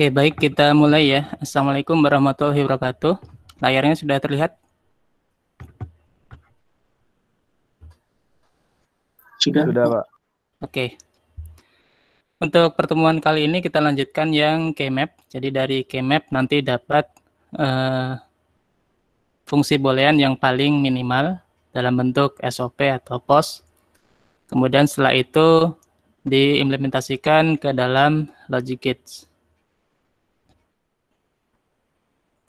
Oke, baik kita mulai ya. Assalamualaikum warahmatullahi wabarakatuh. Layarnya sudah terlihat? Sudah, sudah Pak. Oke. Untuk pertemuan kali ini kita lanjutkan yang KMap. Jadi dari KMap nanti dapat uh, fungsi boolean yang paling minimal dalam bentuk SOP atau POS. Kemudian setelah itu diimplementasikan ke dalam Logic Gates.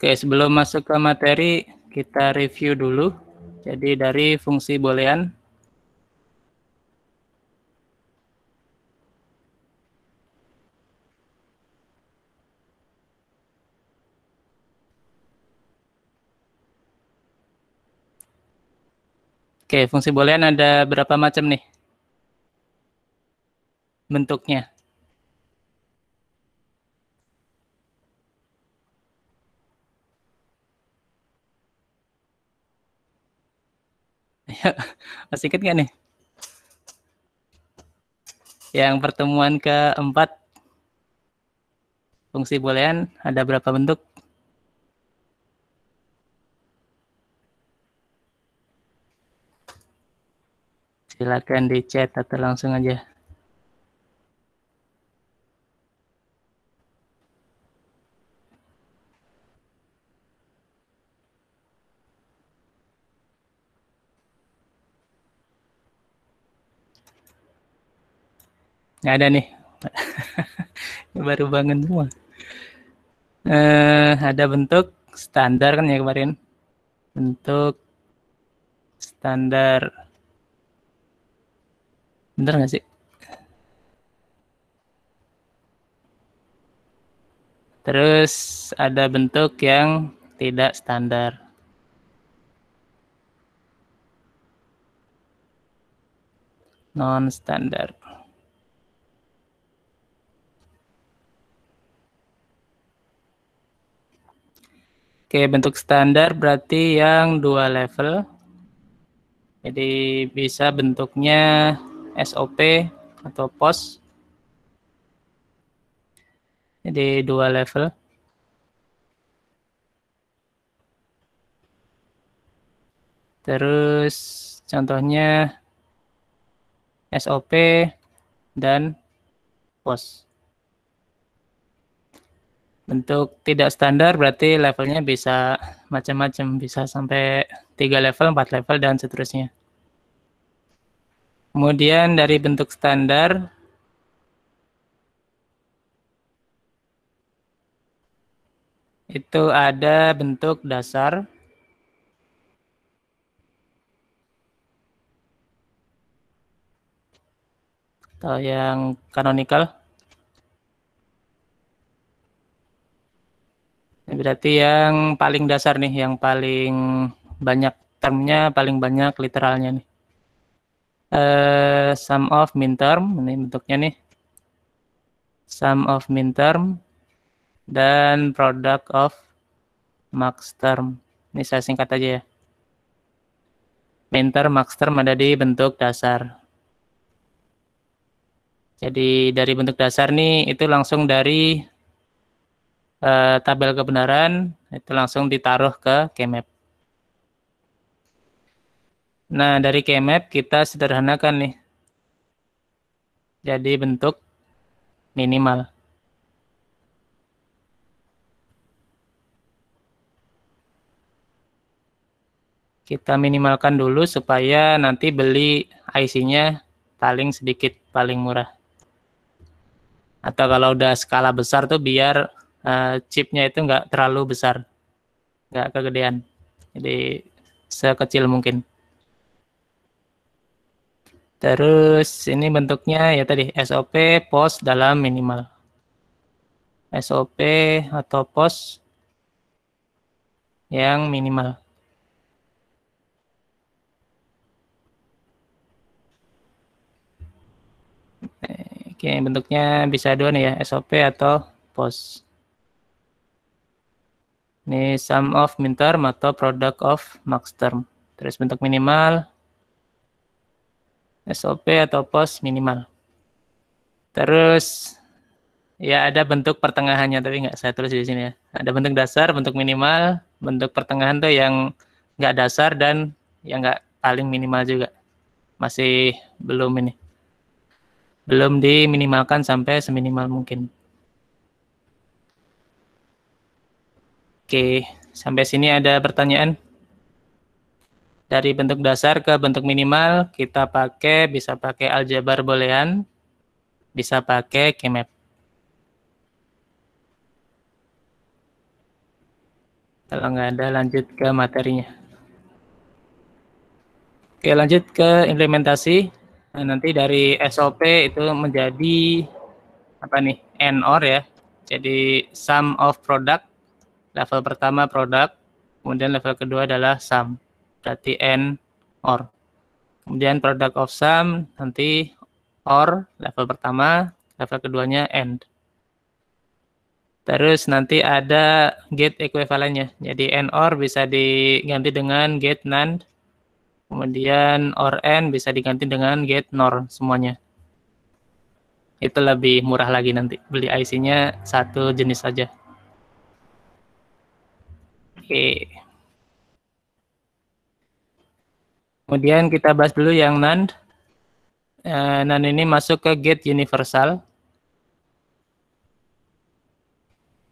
Oke, sebelum masuk ke materi, kita review dulu. Jadi dari fungsi boolean. Oke, fungsi boolean ada berapa macam nih? Bentuknya. Ya, masih ingat nggak nih? Yang pertemuan keempat, fungsi boolean ada berapa bentuk? Silakan di chat atau langsung aja. nggak ada nih baru bangun semua eh, ada bentuk standar kan ya kemarin bentuk standar bener nggak sih terus ada bentuk yang tidak standar non standar Oke, bentuk standar berarti yang dua level. Jadi bisa bentuknya SOP atau POS. Jadi dua level. Terus contohnya SOP dan POS. Bentuk tidak standar berarti levelnya bisa macam-macam, bisa sampai tiga level, empat level, dan seterusnya. Kemudian dari bentuk standar, itu ada bentuk dasar, atau yang canonical. Berarti yang paling dasar nih, yang paling banyak termnya, paling banyak literalnya nih. Uh, sum of min term, ini bentuknya nih. Sum of min term dan product of max term. Ini saya singkat aja ya. Min term, max term ada di bentuk dasar. Jadi dari bentuk dasar nih itu langsung dari Eh, tabel kebenaran itu langsung ditaruh ke Kmap. Nah, dari Kmap kita sederhanakan nih. Jadi bentuk minimal. Kita minimalkan dulu supaya nanti beli IC-nya paling sedikit, paling murah. Atau kalau udah skala besar tuh biar uh, chipnya itu nggak terlalu besar, nggak kegedean, jadi sekecil mungkin. Terus ini bentuknya ya tadi SOP, POS dalam minimal. SOP atau POS yang minimal. Oke, bentuknya bisa dua nih ya, SOP atau POS. Ini sum of min term atau product of max term. Terus bentuk minimal, SOP atau pos minimal. Terus ya ada bentuk pertengahannya tapi nggak saya tulis di sini ya. Ada bentuk dasar, bentuk minimal, bentuk pertengahan tuh yang nggak dasar dan yang nggak paling minimal juga. Masih belum ini. Belum diminimalkan sampai seminimal mungkin. Oke, sampai sini ada pertanyaan? Dari bentuk dasar ke bentuk minimal, kita pakai bisa pakai aljabar boolean, bisa pakai kemap. Kalau nggak ada, lanjut ke materinya. Oke, lanjut ke implementasi. Nah, nanti dari SOP itu menjadi apa nih? NOR ya. Jadi sum of product Level pertama produk, kemudian level kedua adalah sum, berarti n or. Kemudian product of sum nanti or level pertama, level keduanya and. Terus nanti ada gate equivalennya, Jadi n or bisa diganti dengan gate NAND. Kemudian or n bisa diganti dengan gate NOR semuanya. Itu lebih murah lagi nanti. Beli IC-nya satu jenis saja. Oke. Kemudian kita bahas dulu yang NAND. Eh, NAND ini masuk ke gate universal.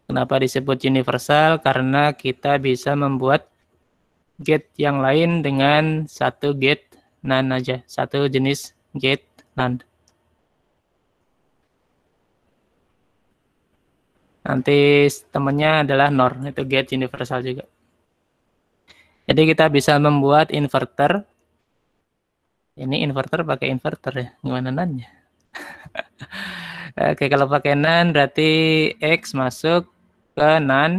Kenapa disebut universal? Karena kita bisa membuat gate yang lain dengan satu gate NAND aja, satu jenis gate NAND. Nanti temennya adalah NOR, itu gate universal juga. Jadi kita bisa membuat inverter. Ini inverter pakai inverter ya, gimana nanya? Oke, kalau pakai NAN berarti X masuk ke NAN.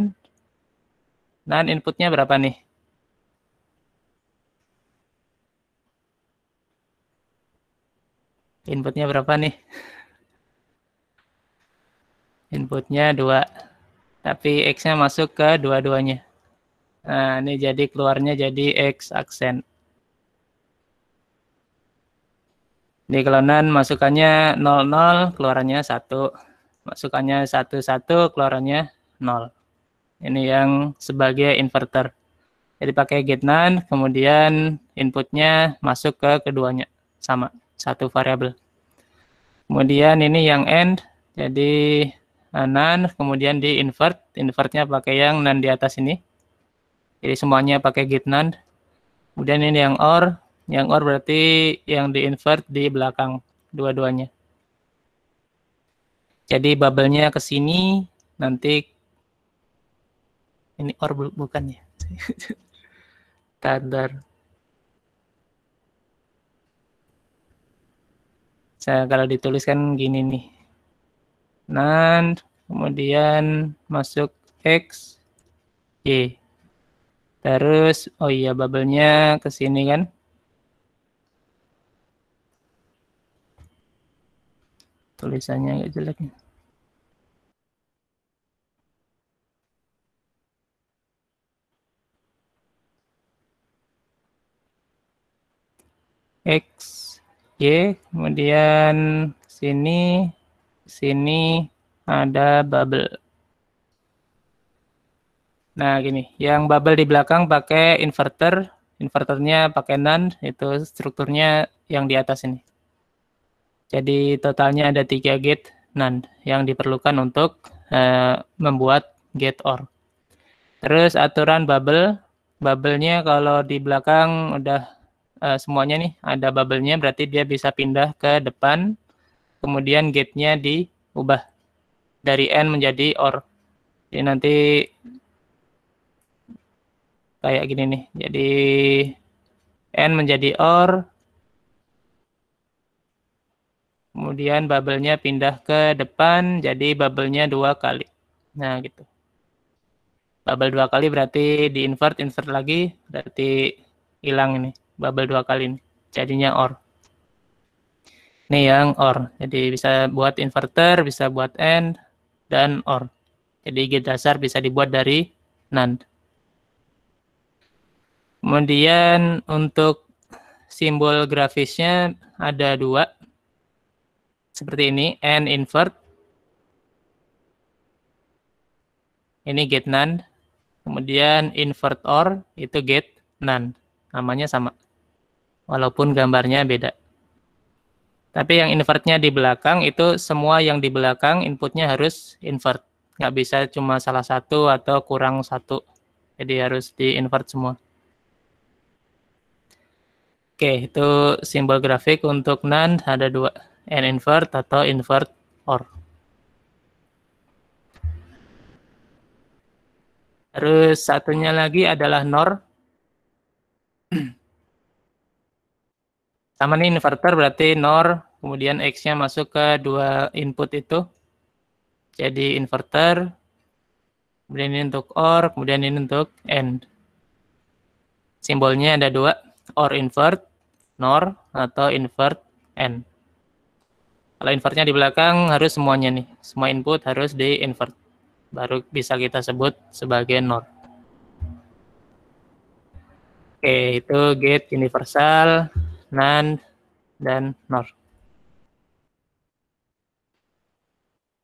NAN inputnya berapa nih? Inputnya berapa nih? inputnya dua tapi x-nya masuk ke dua-duanya nah ini jadi keluarnya jadi x aksen di kelonan masukannya 00 keluarannya 1 masukannya 11 keluarannya 0 ini yang sebagai inverter jadi pakai gate none, kemudian inputnya masuk ke keduanya sama satu variabel kemudian ini yang end jadi Nah, nan kemudian di invert invertnya pakai yang nan di atas ini jadi semuanya pakai git nan kemudian ini yang or yang or berarti yang di invert di belakang dua-duanya jadi bubble-nya ke sini nanti ini or bu bukan ya Tadar. saya kalau dituliskan gini nih nan kemudian masuk X Y terus oh iya bubble-nya ke sini kan tulisannya agak jelek X, Y, kemudian sini sini ada bubble. Nah, gini. Yang bubble di belakang pakai inverter. Inverternya pakai NAND. Itu strukturnya yang di atas ini. Jadi totalnya ada tiga gate NAND yang diperlukan untuk uh, membuat gate OR. Terus aturan bubble. Bubble-nya kalau di belakang udah uh, semuanya nih ada bubble-nya berarti dia bisa pindah ke depan kemudian gate-nya diubah dari n menjadi or. Jadi nanti kayak gini nih. Jadi n menjadi or kemudian bubble-nya pindah ke depan jadi bubble-nya dua kali nah gitu bubble dua kali berarti di invert insert lagi berarti hilang ini bubble dua kali ini jadinya or ini yang OR. Jadi bisa buat inverter, bisa buat AND, dan OR. Jadi gate dasar bisa dibuat dari NAND. Kemudian untuk simbol grafisnya ada dua. Seperti ini, AND invert. Ini gate NAND. Kemudian invert OR itu gate NAND. Namanya sama. Walaupun gambarnya beda. Tapi yang invertnya di belakang itu semua yang di belakang inputnya harus invert. Nggak bisa cuma salah satu atau kurang satu. Jadi harus di invert semua. Oke, itu simbol grafik untuk NAND ada dua. N invert atau invert OR. Terus satunya lagi adalah NOR. Sama nih inverter berarti NOR, kemudian X-nya masuk ke dua input itu. Jadi inverter, kemudian ini untuk OR, kemudian ini untuk AND. Simbolnya ada dua, OR invert, NOR, atau invert AND. Kalau invertnya di belakang harus semuanya nih, semua input harus di invert. Baru bisa kita sebut sebagai NOR. Oke, itu gate universal. Nan dan NOR.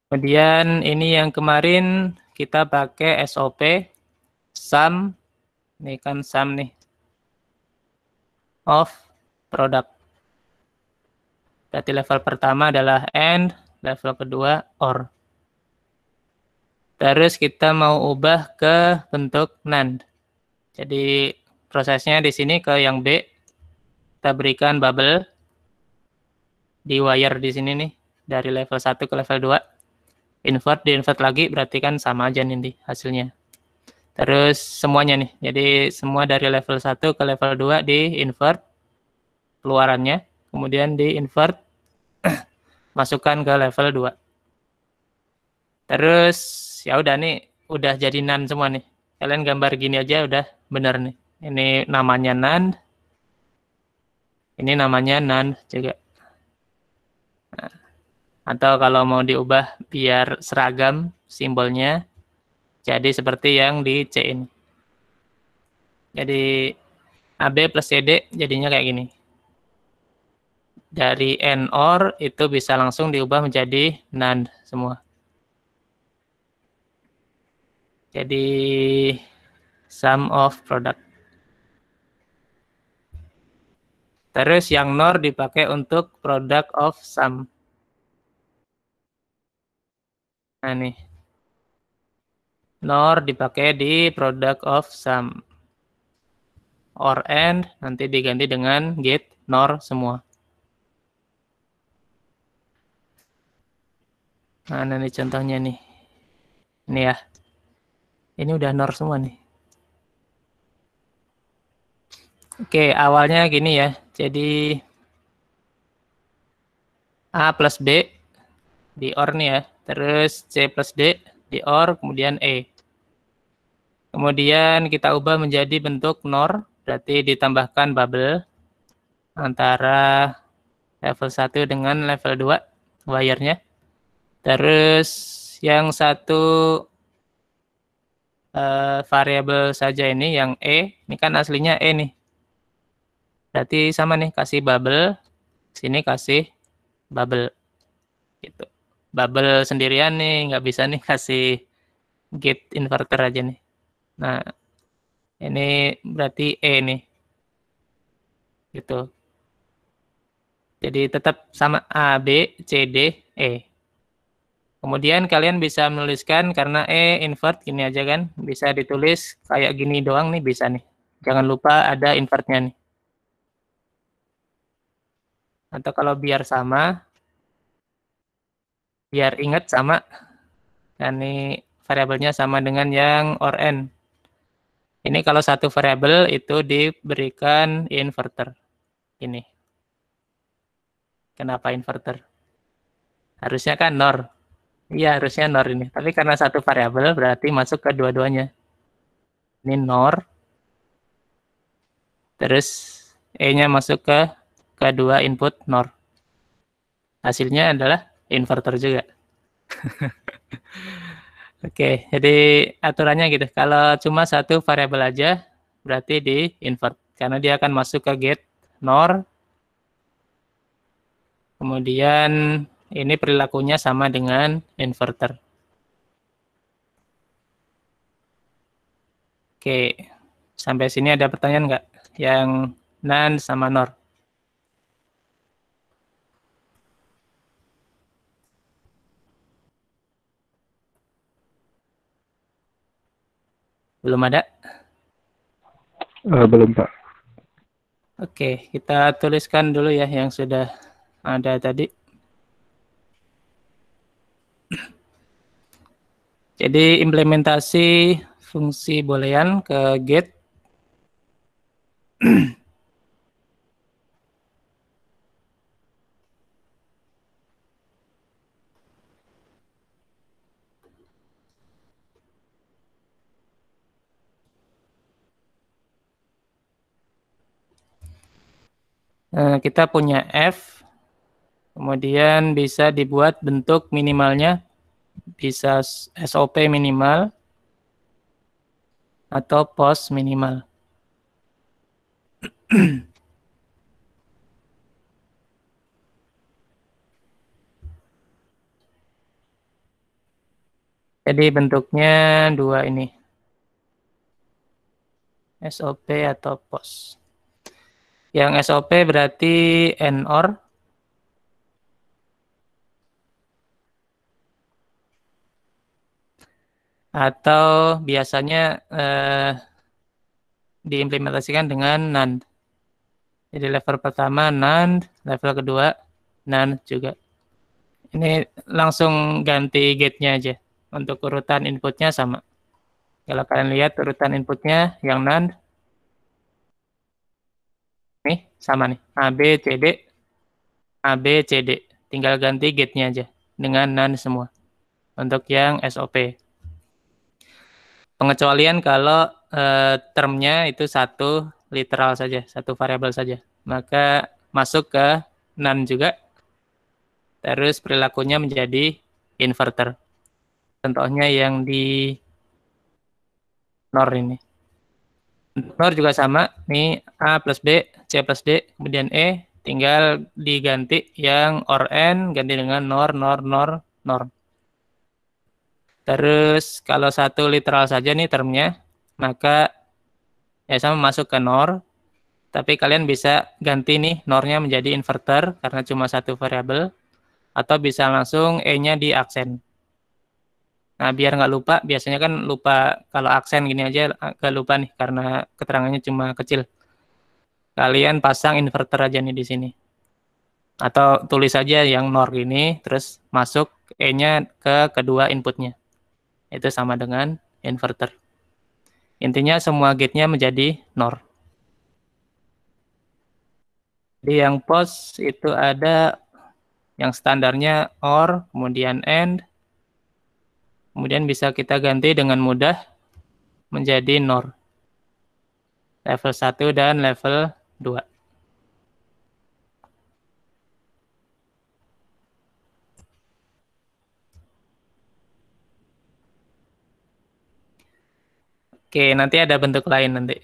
Kemudian ini yang kemarin kita pakai SOP, sum, ini kan sum nih, of product. Berarti level pertama adalah AND, level kedua OR. Terus kita mau ubah ke bentuk NAND. Jadi prosesnya di sini ke yang B, kita berikan bubble di wire di sini nih dari level 1 ke level 2. Invert di invert lagi berarti kan sama aja nih hasilnya. Terus semuanya nih. Jadi semua dari level 1 ke level 2 di invert keluarannya, kemudian di invert masukkan ke level 2. Terus ya udah nih udah jadi nan semua nih. Kalian gambar gini aja udah bener nih. Ini namanya nan, ini namanya none juga. Nah, atau kalau mau diubah biar seragam simbolnya, jadi seperti yang di C ini. Jadi AB plus CD jadinya kayak gini. Dari N OR itu bisa langsung diubah menjadi NAND semua. Jadi sum of product. Terus yang nor dipakai untuk product of sum. Nah nih. Nor dipakai di product of sum. Or and nanti diganti dengan get nor semua. Nah, ini contohnya nih. Ini ya. Ini udah nor semua nih. Oke, awalnya gini ya. Jadi A plus B di OR nih ya. Terus C plus D di OR, kemudian E. Kemudian kita ubah menjadi bentuk NOR, berarti ditambahkan bubble antara level 1 dengan level 2 wire Terus yang satu uh, eh, variabel saja ini yang E, ini kan aslinya E nih. Berarti sama nih kasih bubble, sini kasih bubble. Gitu. Bubble sendirian nih nggak bisa nih kasih gate inverter aja nih. Nah, ini berarti E nih. Gitu. Jadi tetap sama A, B, C, D, E. Kemudian kalian bisa menuliskan karena E invert gini aja kan. Bisa ditulis kayak gini doang nih bisa nih. Jangan lupa ada invertnya nih atau kalau biar sama biar ingat sama dan ini variabelnya sama dengan yang or n ini kalau satu variabel itu diberikan inverter ini kenapa inverter harusnya kan nor iya harusnya nor ini tapi karena satu variabel berarti masuk ke dua-duanya ini nor terus e-nya masuk ke kedua input NOR. Hasilnya adalah inverter juga. Oke, jadi aturannya gitu. Kalau cuma satu variabel aja, berarti di invert. Karena dia akan masuk ke gate NOR. Kemudian ini perilakunya sama dengan inverter. Oke, sampai sini ada pertanyaan nggak? Yang NAND sama NOR. Belum ada? Uh, belum, Pak. Oke, kita tuliskan dulu ya yang sudah ada tadi. Jadi implementasi fungsi boolean ke gate. Eh, kita punya F, kemudian bisa dibuat bentuk minimalnya, bisa SOP minimal, atau pos minimal. Jadi bentuknya dua ini. SOP atau POS. Yang SOP berarti NOR. Atau biasanya eh, diimplementasikan dengan NAND. Jadi level pertama NAND, level kedua NAND juga. Ini langsung ganti gate-nya aja. Untuk urutan inputnya sama. Kalau kalian lihat urutan inputnya yang NAND, Nih, sama nih. A, B, C, D. A, B, C, D. Tinggal ganti gate-nya aja dengan none semua. Untuk yang SOP. Pengecualian kalau eh, termnya itu satu literal saja, satu variabel saja. Maka masuk ke none juga. Terus perilakunya menjadi inverter. Contohnya yang di NOR ini. Nor juga sama, nih A plus B, C plus D, kemudian E, tinggal diganti yang or N, ganti dengan nor, nor, nor, nor. Terus kalau satu literal saja nih termnya, maka ya sama masuk ke nor, tapi kalian bisa ganti nih nornya menjadi inverter karena cuma satu variabel, atau bisa langsung E-nya di aksen. Nah, biar nggak lupa, biasanya kan lupa kalau aksen gini aja agak lupa nih karena keterangannya cuma kecil. Kalian pasang inverter aja nih di sini. Atau tulis aja yang NOR gini, terus masuk E-nya ke kedua inputnya. Itu sama dengan inverter. Intinya semua gate-nya menjadi NOR. Jadi yang pos itu ada yang standarnya OR, kemudian AND, Kemudian bisa kita ganti dengan mudah menjadi NOR. Level 1 dan level 2. Oke, nanti ada bentuk lain nanti.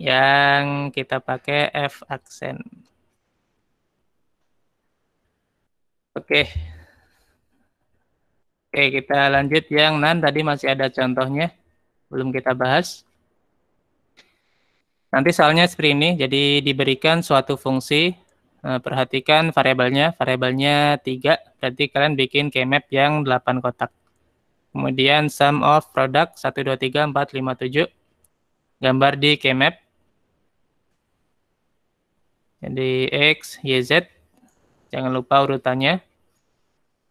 Yang kita pakai F aksen. Oke, Oke, kita lanjut ya, yang nan tadi masih ada contohnya belum kita bahas. Nanti soalnya seperti ini, jadi diberikan suatu fungsi eh, perhatikan variabelnya, variabelnya tiga. berarti kalian bikin kmap yang 8 kotak. Kemudian sum of product satu dua tiga empat lima tujuh. Gambar di kmap. Jadi x, y, z. Jangan lupa urutannya.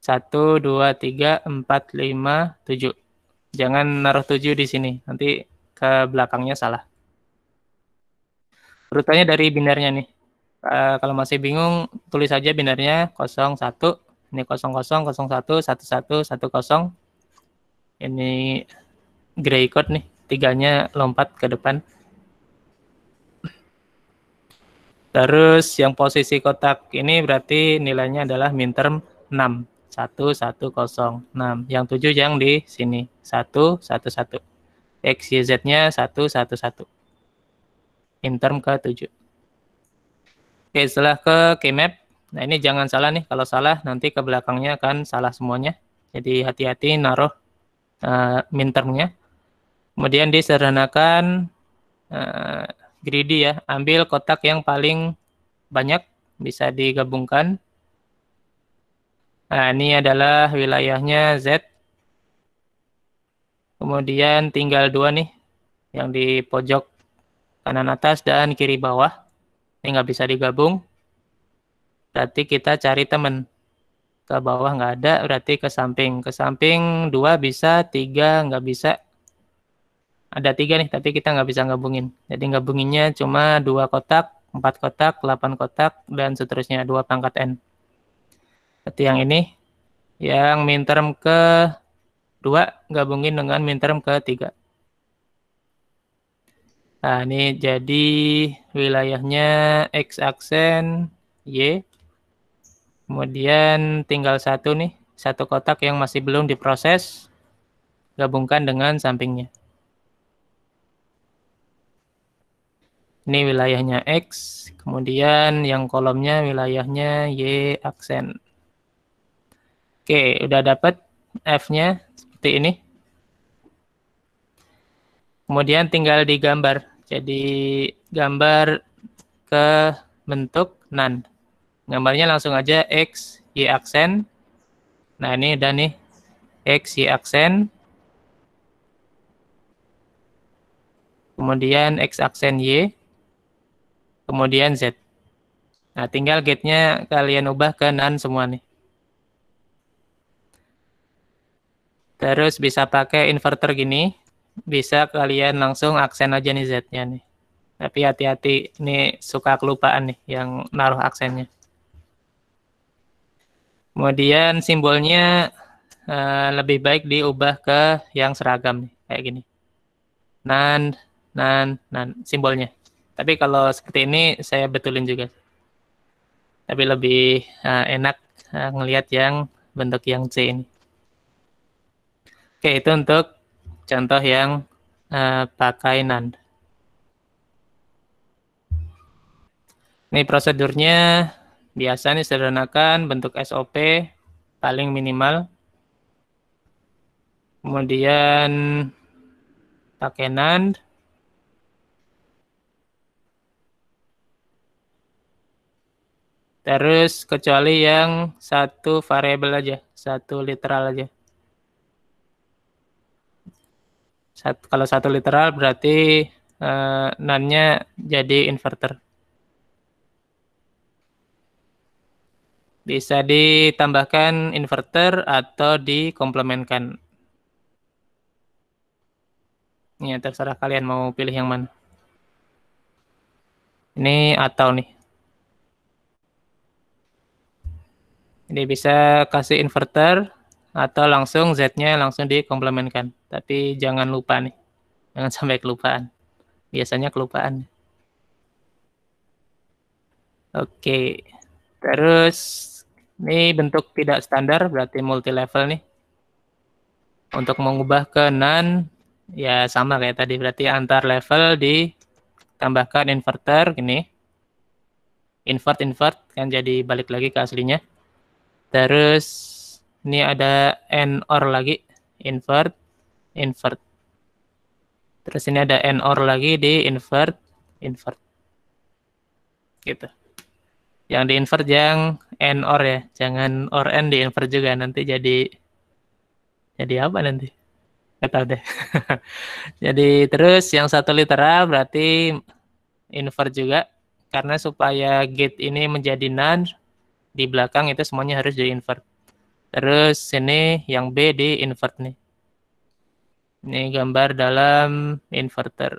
Satu, dua, tiga, empat, lima, tujuh. Jangan naruh tujuh di sini, nanti ke belakangnya salah. Rutanya dari binarnya nih. Uh, kalau masih bingung, tulis saja binarnya 01, ini satu satu satu 10. Ini gray code nih, tiganya lompat ke depan. Terus yang posisi kotak ini berarti nilainya adalah minterm 6 satu satu enam Yang tujuh yang di sini satu X, Y, Z-nya satu satu satu term ke tujuh Oke, setelah ke k-map Nah, ini jangan salah nih. Kalau salah, nanti ke belakangnya akan salah semuanya. Jadi, hati-hati naruh uh, eh, nya Kemudian diserahkan uh, eh, greedy ya. Ambil kotak yang paling banyak, bisa digabungkan Nah, ini adalah wilayahnya Z. Kemudian tinggal dua nih, yang di pojok kanan atas dan kiri bawah. Ini nggak bisa digabung. Berarti kita cari teman. Ke bawah nggak ada, berarti ke samping. Ke samping dua bisa, tiga nggak bisa. Ada tiga nih, tapi kita nggak bisa gabungin. Jadi gabunginnya cuma dua kotak, empat kotak, delapan kotak, dan seterusnya dua pangkat N. Berarti yang ini yang term ke dua gabungin dengan midterm ke 3. Nah, ini jadi wilayahnya X aksen Y. Kemudian tinggal satu nih, satu kotak yang masih belum diproses. Gabungkan dengan sampingnya. Ini wilayahnya X, kemudian yang kolomnya wilayahnya Y aksen. Oke, udah dapat F-nya seperti ini. Kemudian tinggal digambar. Jadi gambar ke bentuk nan. Gambarnya langsung aja X, Y aksen. Nah ini udah nih. X, Y aksen. Kemudian X aksen Y. Kemudian Z. Nah tinggal gate-nya kalian ubah ke nan semua nih. Terus bisa pakai inverter gini, bisa kalian langsung aksen aja nih Z-nya nih. Tapi hati-hati, ini suka kelupaan nih yang naruh aksennya. Kemudian simbolnya uh, lebih baik diubah ke yang seragam nih, kayak gini. Nan, nan, nan, simbolnya. Tapi kalau seperti ini saya betulin juga. Tapi lebih uh, enak uh, ngelihat yang bentuk yang C ini. Oke, itu untuk contoh yang uh, pakai NAND. Ini prosedurnya biasa nih sederhanakan bentuk SOP paling minimal. Kemudian pakai NAND. Terus kecuali yang satu variabel aja, satu literal aja. Sat, kalau satu literal berarti uh, eh, nannya jadi inverter. Bisa ditambahkan inverter atau dikomplementkan. Ya, terserah kalian mau pilih yang mana. Ini atau nih. ini bisa kasih inverter, atau langsung Z-nya langsung dikomplementkan. Tapi jangan lupa nih. Jangan sampai kelupaan. Biasanya kelupaan. Oke. Terus ini bentuk tidak standar berarti multi level nih. Untuk mengubah ke non ya sama kayak tadi berarti antar level ditambahkan inverter gini. Invert invert kan jadi balik lagi ke aslinya. Terus ini ada and or lagi, invert, invert. Terus ini ada and or lagi di invert, invert. Gitu. Yang di invert yang and or ya, jangan or and di invert juga nanti jadi jadi apa nanti? Kata tahu deh. jadi terus yang satu literal berarti invert juga karena supaya gate ini menjadi none di belakang itu semuanya harus di invert. Terus sini yang B di invert nih. Ini gambar dalam inverter.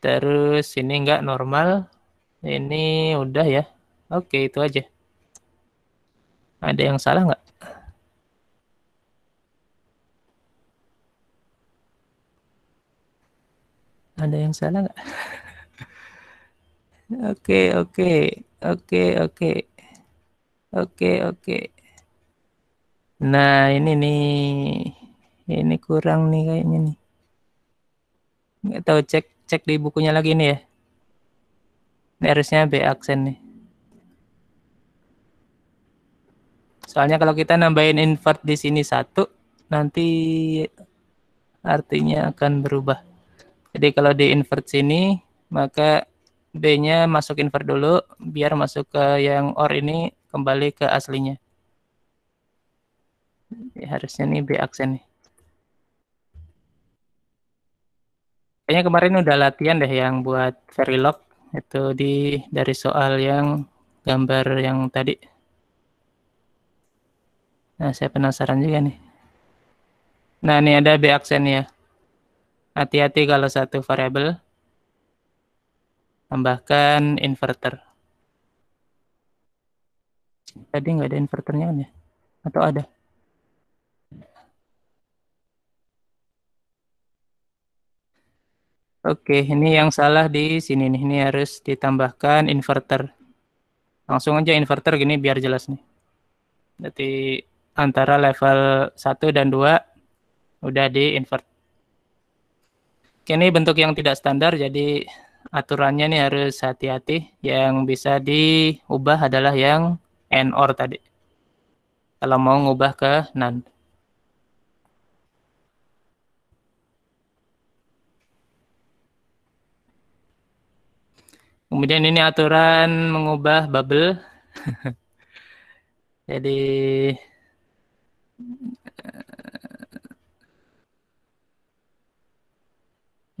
Terus ini enggak normal. Ini udah ya. Oke, itu aja. Ada yang salah enggak? Ada yang salah enggak? oke, oke. Oke, oke. Oke, oke. Nah, ini nih. Ini kurang nih kayaknya nih. Nggak tahu cek cek di bukunya lagi nih ya. Ini harusnya B aksen nih. Soalnya kalau kita nambahin invert di sini satu, nanti artinya akan berubah. Jadi kalau di invert sini, maka B-nya masuk invert dulu, biar masuk ke yang OR ini kembali ke aslinya. Ya, harusnya nih B aksen nih. Kayaknya kemarin udah latihan deh yang buat Verilog itu di dari soal yang gambar yang tadi. Nah, saya penasaran juga nih. Nah, ini ada B aksen ya. Hati-hati kalau satu variabel tambahkan inverter. Tadi nggak ada inverternya kan ya? Atau ada? Oke, ini yang salah di sini nih. Ini harus ditambahkan inverter. Langsung aja inverter gini biar jelas nih. Berarti antara level 1 dan 2 udah di invert. Oke, ini bentuk yang tidak standar jadi aturannya nih harus hati-hati. Yang bisa diubah adalah yang and or tadi. Kalau mau ngubah ke none. Kemudian ini aturan mengubah bubble. Jadi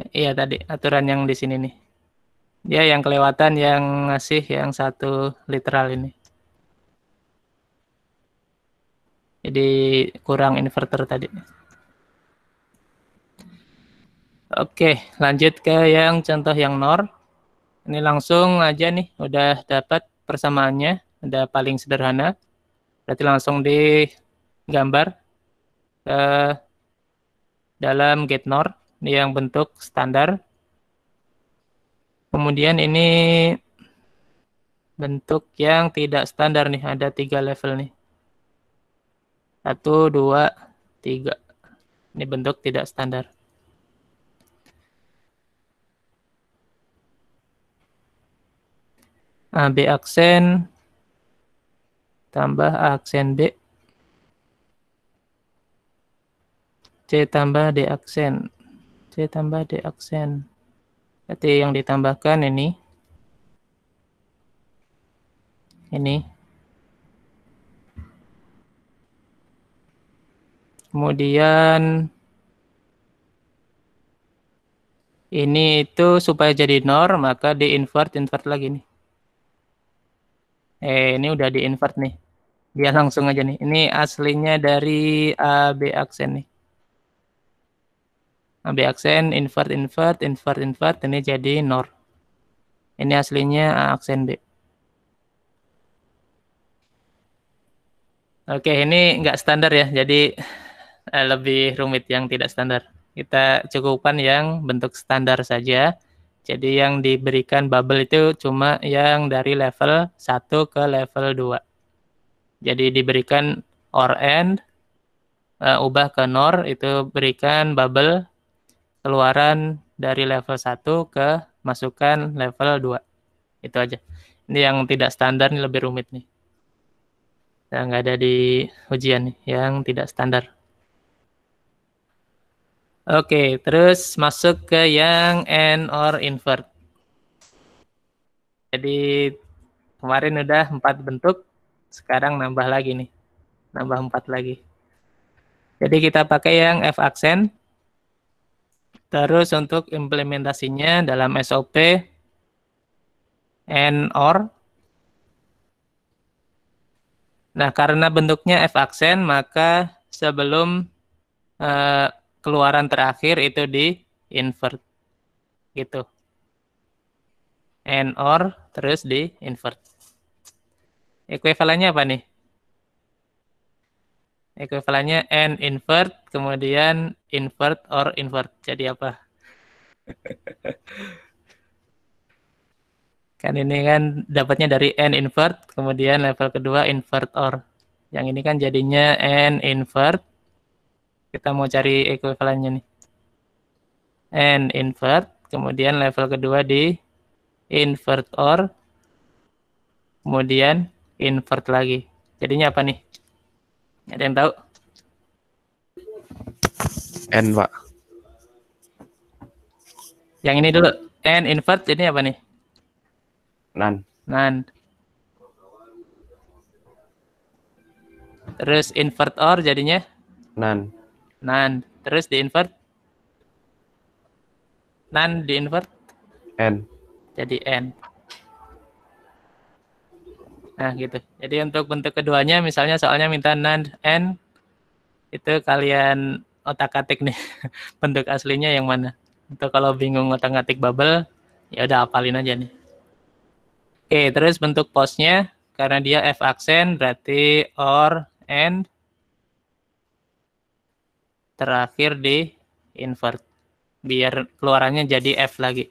eh, Iya tadi aturan yang di sini nih. Dia ya, yang kelewatan yang ngasih yang satu literal ini. Jadi kurang inverter tadi. Oke, lanjut ke yang contoh yang NOR. Ini langsung aja nih, udah dapat persamaannya, udah paling sederhana. Berarti langsung di gambar ke dalam gate NOR Ini yang bentuk standar. Kemudian ini bentuk yang tidak standar nih, ada tiga level nih. Satu, dua, tiga. Ini bentuk tidak standar. a b aksen tambah A aksen B. C tambah D aksen. C tambah D aksen. Berarti yang ditambahkan ini. Ini Kemudian ini itu supaya jadi nor maka di invert invert lagi nih. Eh ini udah di invert nih. Dia langsung aja nih. Ini aslinya dari AB aksen nih. AB aksen invert invert invert invert ini jadi nor. Ini aslinya A aksen B. Oke, ini nggak standar ya. Jadi uh, lebih rumit yang tidak standar. Kita cukupkan yang bentuk standar saja. Jadi yang diberikan bubble itu cuma yang dari level 1 ke level 2. Jadi diberikan or and uh, eh, ubah ke nor, itu berikan bubble keluaran dari level 1 ke masukan level 2. Itu aja. Ini yang tidak standar ini lebih rumit nih. Yang nggak ada di ujian nih, yang tidak standar. Oke, terus masuk ke yang and or invert. Jadi kemarin udah empat bentuk, sekarang nambah lagi nih, nambah empat lagi. Jadi kita pakai yang F aksen. Terus untuk implementasinya dalam SOP and or. Nah, karena bentuknya F aksen, maka sebelum uh, keluaran terakhir itu di invert gitu and or terus di invert ekuivalennya apa nih ekuivalennya n invert kemudian invert or invert jadi apa kan ini kan dapatnya dari n invert kemudian level kedua invert or yang ini kan jadinya n invert kita mau cari equivalennya nih. And invert, kemudian level kedua di invert or, kemudian invert lagi. Jadinya apa nih? Ada yang tahu? N, Pak. Yang ini dulu. N invert ini apa nih? Nan. Nan. Terus invert or jadinya? Nan nan terus di invert nan di invert n jadi n nah gitu jadi untuk bentuk keduanya misalnya soalnya minta nan n itu kalian otak atik nih bentuk aslinya yang mana untuk kalau bingung otak atik bubble ya udah apalin aja nih oke terus bentuk posnya karena dia f aksen berarti or and terakhir di invert biar keluarannya jadi F lagi.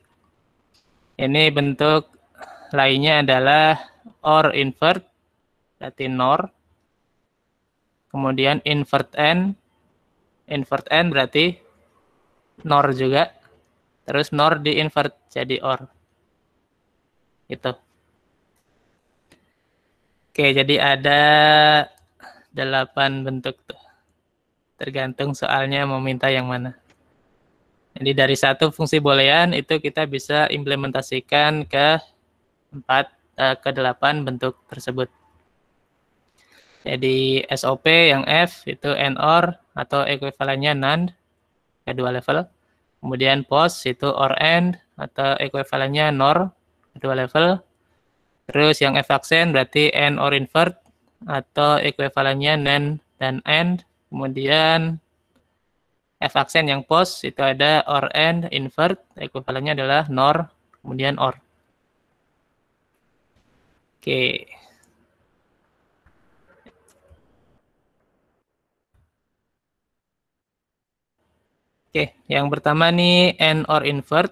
Ini bentuk lainnya adalah OR invert, berarti NOR. Kemudian invert N, invert N berarti NOR juga. Terus NOR di invert jadi OR. Gitu. Oke, jadi ada delapan bentuk tuh tergantung soalnya mau minta yang mana. Jadi dari satu fungsi boolean itu kita bisa implementasikan ke empat eh, ke delapan bentuk tersebut. Jadi SOP yang F itu NOR atau ekuivalennya NAND kedua level. Kemudian POS itu OR AND atau ekuivalennya NOR kedua level. Terus yang F aksen berarti AND OR invert atau ekuivalennya NAND dan AND Kemudian f aksen yang pos itu ada or and invert, ekuivalennya adalah nor, kemudian or. Oke. Oke, yang pertama nih and or invert.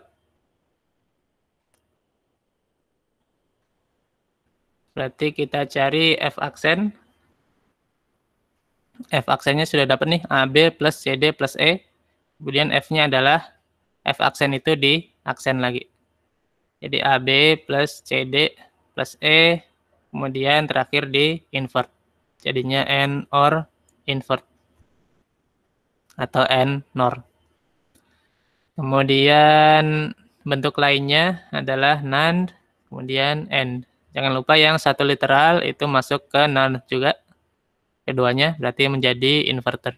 Berarti kita cari f aksen F aksennya sudah dapat nih, AB plus CD plus E. Kemudian F-nya adalah F aksen itu di aksen lagi. Jadi AB plus CD plus E, kemudian terakhir di invert. Jadinya N or invert atau N nor. Kemudian bentuk lainnya adalah NAND, kemudian N. Jangan lupa yang satu literal itu masuk ke NAND juga keduanya berarti menjadi inverter.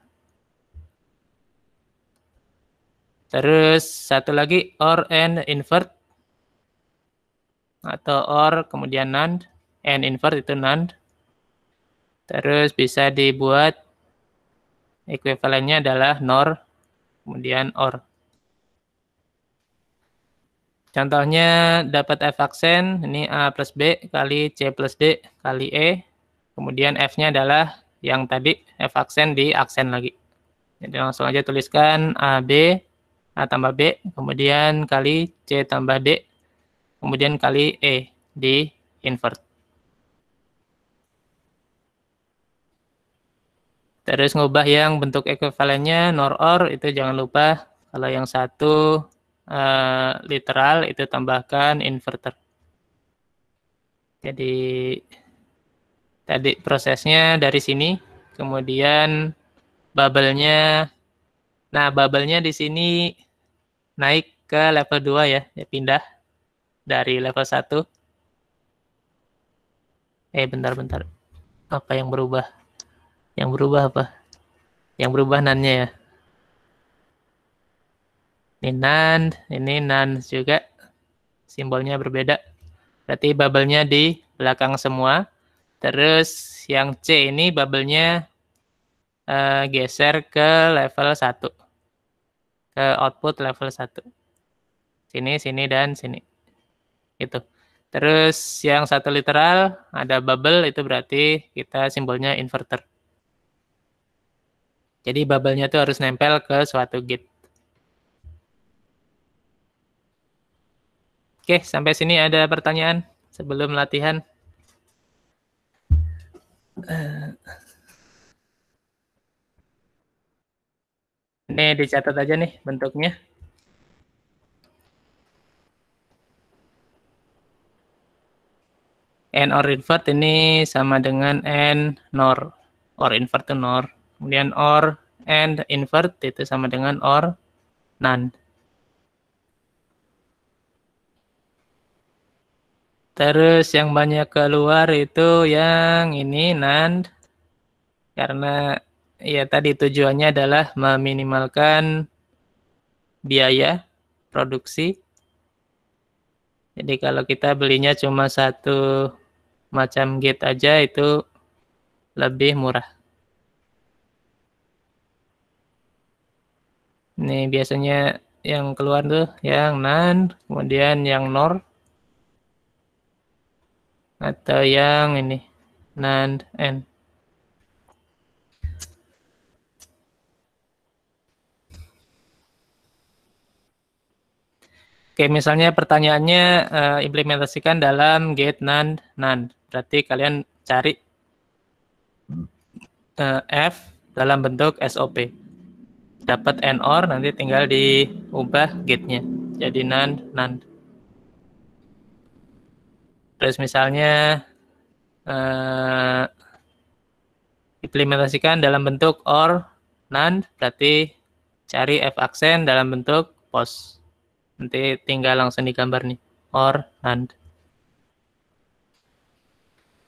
Terus satu lagi OR and invert atau OR kemudian NAND and invert itu NAND. Terus bisa dibuat equivalennya adalah NOR kemudian OR. Contohnya dapat F aksen, ini A plus B kali C plus D kali E. Kemudian F-nya adalah yang tadi F eh, aksen di aksen lagi. Jadi langsung aja tuliskan AB A tambah B, kemudian kali C tambah D, kemudian kali E di invert. Terus ngubah yang bentuk ekuivalennya nor or itu jangan lupa kalau yang satu uh, literal itu tambahkan inverter. Jadi tadi prosesnya dari sini, kemudian bubble-nya. Nah, bubble-nya di sini naik ke level 2 ya, ya pindah dari level 1. Eh, bentar-bentar. Apa yang berubah? Yang berubah apa? Yang berubah nannya ya. Ini nan, ini nan juga. Simbolnya berbeda. Berarti bubble-nya di belakang semua. Terus yang C ini bubble-nya uh, geser ke level 1. Ke output level 1. Sini, sini, dan sini. itu. Terus yang satu literal ada bubble itu berarti kita simbolnya inverter. Jadi bubble-nya itu harus nempel ke suatu gate. Oke, sampai sini ada pertanyaan sebelum latihan? Eh. Ini dicatat aja nih bentuknya. N or invert ini sama dengan N nor. Or invert to nor. Kemudian or and invert itu sama dengan or none. Terus yang banyak keluar itu yang ini NAND. Karena ya tadi tujuannya adalah meminimalkan biaya produksi. Jadi kalau kita belinya cuma satu macam gate aja itu lebih murah. Ini biasanya yang keluar tuh yang NAND, kemudian yang NOR atau yang ini NAND N Oke, misalnya pertanyaannya uh, implementasikan dalam get NAND NAND. Berarti kalian cari uh, F dalam bentuk SOP. Dapat NOR, nanti tinggal diubah gate-nya. Jadi NAND NAND. Terus misalnya uh, implementasikan dalam bentuk or none berarti cari f aksen dalam bentuk post. Nanti tinggal langsung digambar nih or none.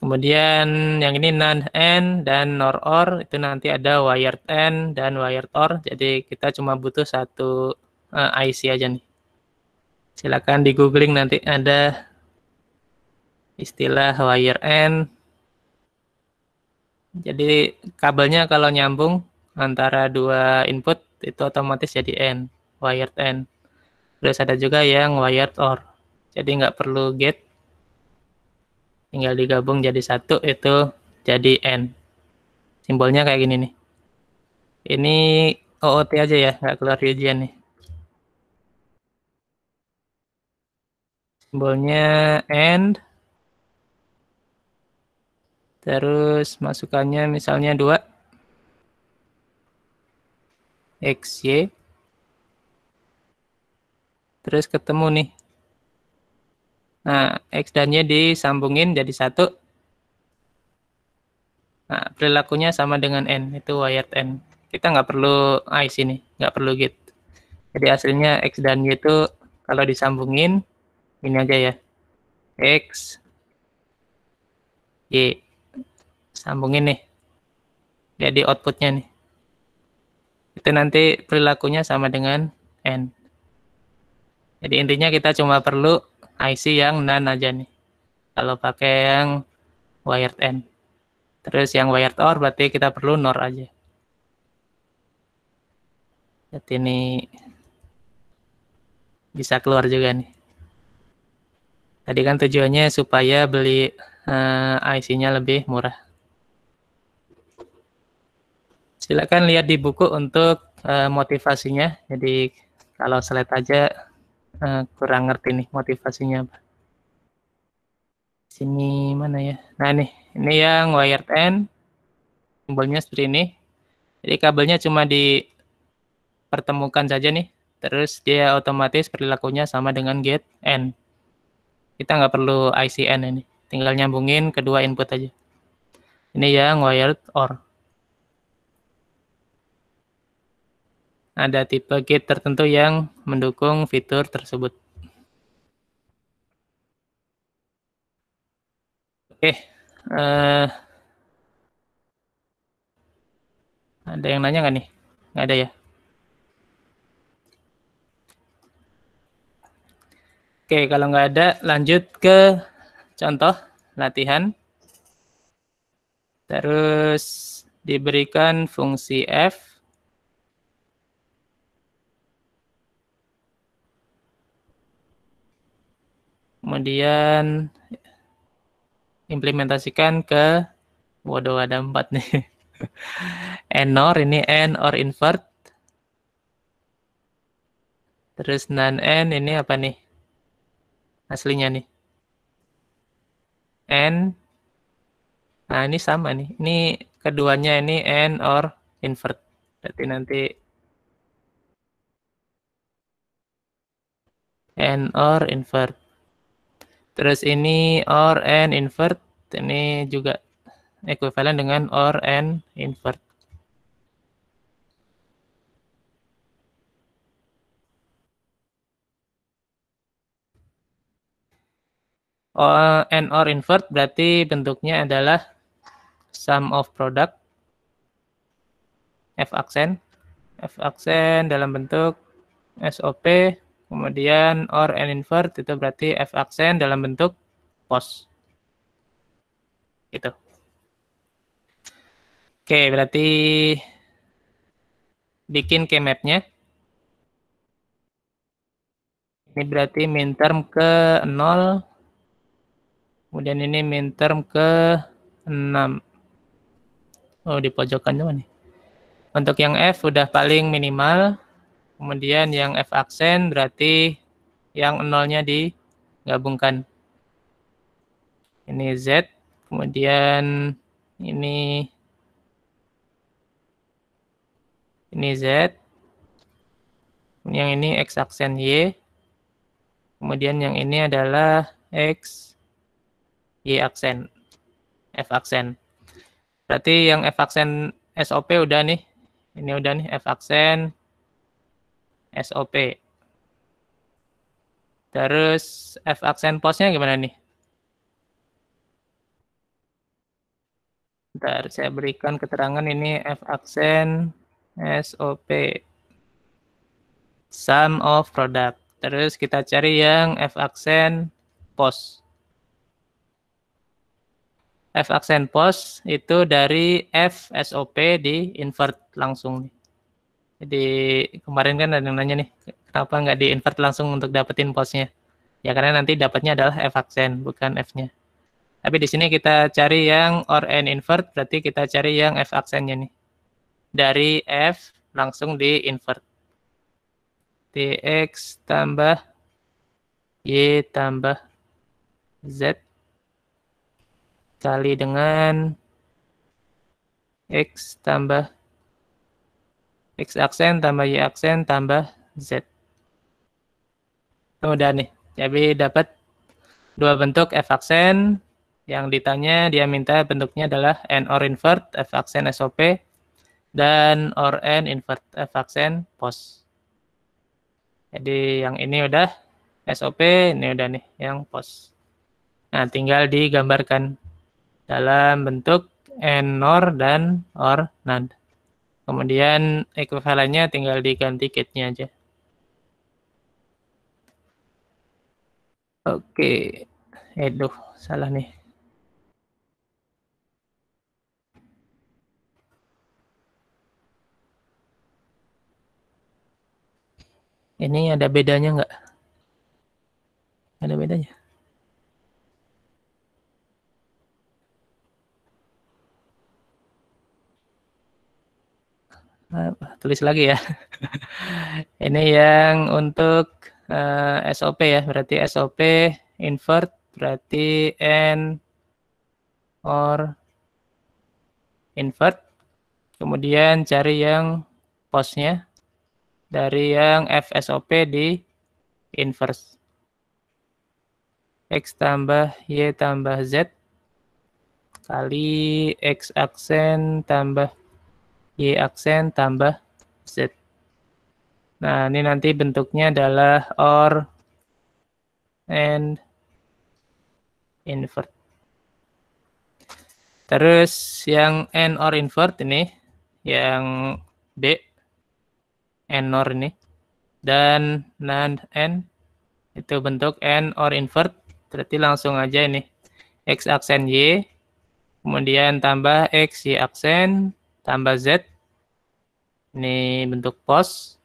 Kemudian yang ini non n dan nor or itu nanti ada wired n dan wired or. Jadi kita cuma butuh satu uh, eh, IC aja nih. Silakan di googling nanti ada istilah wire end. Jadi kabelnya kalau nyambung antara dua input itu otomatis jadi end, wired end. Terus ada juga yang wired OR. Jadi nggak perlu gate, tinggal digabung jadi satu itu jadi end. Simbolnya kayak gini nih. Ini OOT aja ya, nggak keluar di ujian nih. Simbolnya end, Terus masukannya misalnya 2 y Terus ketemu nih. Nah, X dan Y disambungin jadi satu. Nah, perilakunya sama dengan N, itu wired N. Kita nggak perlu IC sini nggak perlu git. Jadi hasilnya X dan Y itu kalau disambungin, ini aja ya. X, Y sambungin nih jadi outputnya nih itu nanti perilakunya sama dengan n jadi intinya kita cuma perlu IC yang nan aja nih kalau pakai yang wired n terus yang wired OR berarti kita perlu NOR aja jadi ini bisa keluar juga nih tadi kan tujuannya supaya beli uh, eh, IC-nya lebih murah Silakan lihat di buku untuk uh, motivasinya. Jadi kalau selet aja uh, kurang ngerti nih motivasinya apa. Sini mana ya? Nah nih, ini yang wired n Simbolnya seperti ini. Jadi kabelnya cuma dipertemukan saja nih. Terus dia otomatis perilakunya sama dengan gate N. Kita nggak perlu ICN ini. Tinggal nyambungin kedua input aja. Ini yang wired OR. ada tipe gate tertentu yang mendukung fitur tersebut. Oke, uh, ada yang nanya nggak nih? Nggak ada ya? Oke, kalau nggak ada, lanjut ke contoh latihan. Terus diberikan fungsi f kemudian implementasikan ke waduh ada empat nih NOR ini N or invert terus non N ini apa nih aslinya nih N nah ini sama nih ini keduanya ini N or invert berarti nanti N or invert Terus ini or and invert ini juga ekuivalen dengan or and invert. Or, and or invert berarti bentuknya adalah sum of product f aksen f aksen dalam bentuk SOP Kemudian or and invert itu berarti f aksen dalam bentuk pos. itu. Oke, berarti bikin keymap-nya. Ini berarti min term ke 0. Kemudian ini min term ke 6. Oh, di pojokan cuma nih. Untuk yang F udah paling minimal. Kemudian yang F aksen berarti yang nolnya digabungkan. Ini Z, kemudian ini ini Z, yang ini X aksen Y, kemudian yang ini adalah X, Y aksen, F aksen. Berarti yang F aksen SOP udah nih, ini udah nih F aksen, SOP. Terus F aksen posnya gimana nih? Bentar, saya berikan keterangan ini F aksen SOP. Sum of product. Terus kita cari yang F aksen pos. F aksen pos itu dari F SOP di invert langsung. nih. Jadi kemarin kan ada yang nanya nih, kenapa nggak di-invert langsung untuk dapetin posnya? Ya karena nanti dapatnya adalah f aksen, bukan f-nya. Tapi di sini kita cari yang or and invert, berarti kita cari yang f aksennya nih. Dari f langsung di-invert. Tx tambah Y tambah Z kali dengan X tambah X aksen tambah Y aksen tambah Z. Kemudian oh, nih, jadi dapat dua bentuk F aksen yang ditanya dia minta bentuknya adalah N or invert F aksen SOP dan or N invert F aksen pos. Jadi yang ini udah SOP, ini udah nih yang pos. Nah, tinggal digambarkan dalam bentuk N or dan OR NAND. Kemudian ekuivalennya tinggal diganti kitnya aja. Oke, okay. aduh salah nih. Ini ada bedanya nggak? Ada bedanya? Eh, tulis lagi ya. Ini yang untuk uh, eh, SOP ya, berarti SOP invert berarti n or invert. Kemudian cari yang posnya dari yang FSOP di inverse. X tambah Y tambah Z kali X aksen tambah Y aksen tambah Z. Nah, ini nanti bentuknya adalah OR and invert. Terus yang n OR invert ini, yang B, n OR ini, dan NAND n itu bentuk n OR invert, berarti langsung aja ini, X aksen Y, kemudian tambah X, Y aksen, tambah Z. Ini bentuk pos.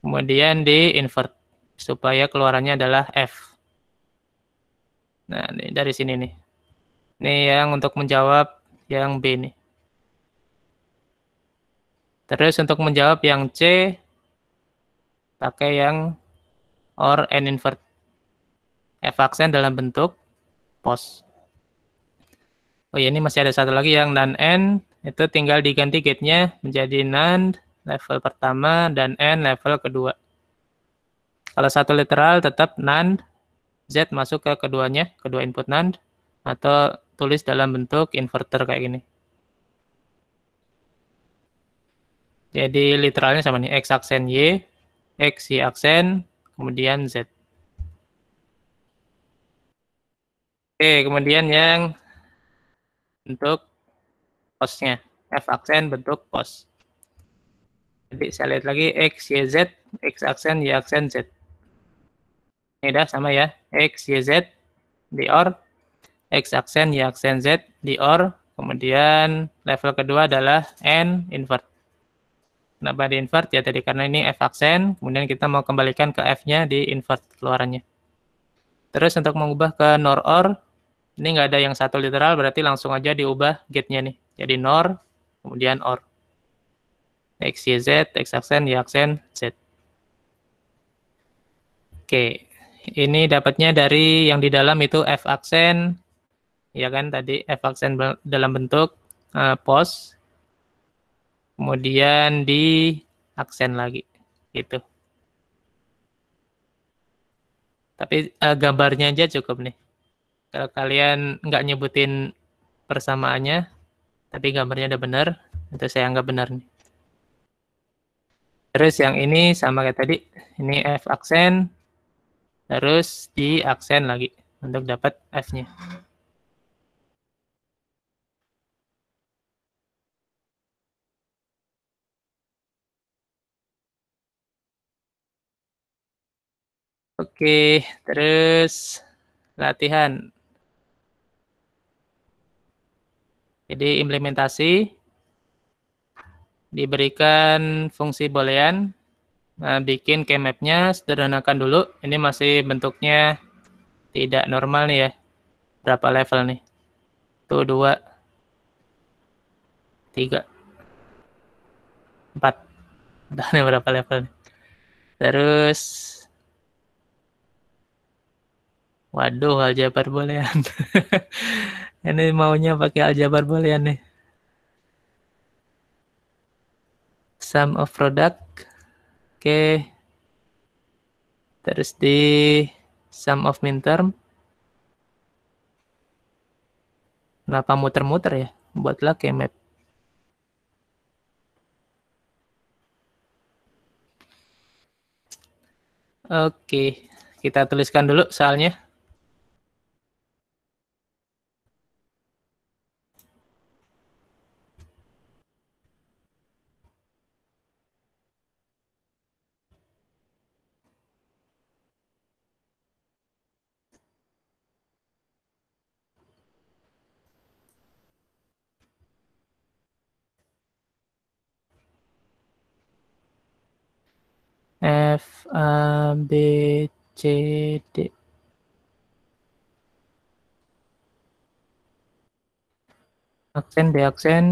Kemudian di invert supaya keluarannya adalah F. Nah, ini dari sini nih. Ini yang untuk menjawab yang B nih. Terus untuk menjawab yang C pakai yang or and invert. F aksen dalam bentuk pos. Oh ya, ini masih ada satu lagi yang dan n itu tinggal diganti gate-nya menjadi NAND level pertama dan N level kedua. Kalau satu literal tetap NAND, Z masuk ke keduanya, kedua input NAND, atau tulis dalam bentuk inverter kayak gini. Jadi literalnya sama nih, X aksen Y, X, Y aksen, kemudian Z. Oke, kemudian yang untuk posnya f aksen bentuk pos jadi saya lihat lagi x y z x aksen y aksen z ini dah sama ya x y z di or x aksen y aksen z di or kemudian level kedua adalah n invert kenapa di invert ya tadi karena ini f aksen kemudian kita mau kembalikan ke f nya di invert keluarannya terus untuk mengubah ke nor or ini nggak ada yang satu literal berarti langsung aja diubah gate nya nih jadi nor, kemudian or. X, Y, Z, X aksen, Y aksen, Z. Oke, ini dapatnya dari yang di dalam itu F aksen, ya kan tadi F aksen dalam bentuk uh, pos, kemudian di aksen lagi, gitu. Tapi uh, gambarnya aja cukup nih. Kalau kalian nggak nyebutin persamaannya, tapi gambarnya ada benar itu saya anggap benar nih terus yang ini sama kayak tadi ini f aksen terus di aksen lagi untuk dapat f-nya Oke, terus latihan. Jadi implementasi diberikan fungsi boolean, nah, bikin kmapnya sederhanakan dulu. Ini masih bentuknya tidak normal nih ya. Berapa level nih? Tuh dua, tiga, empat. Udah nih berapa level nih. Terus Waduh, aljabar boleh. Ini maunya pakai aljabar boolean ya, nih. Sum of product. Oke. Okay. Terus di sum of min term. Kenapa muter-muter ya? Buatlah kayak map. Oke, okay. kita tuliskan dulu soalnya. F A B C D. Aksen B aksen.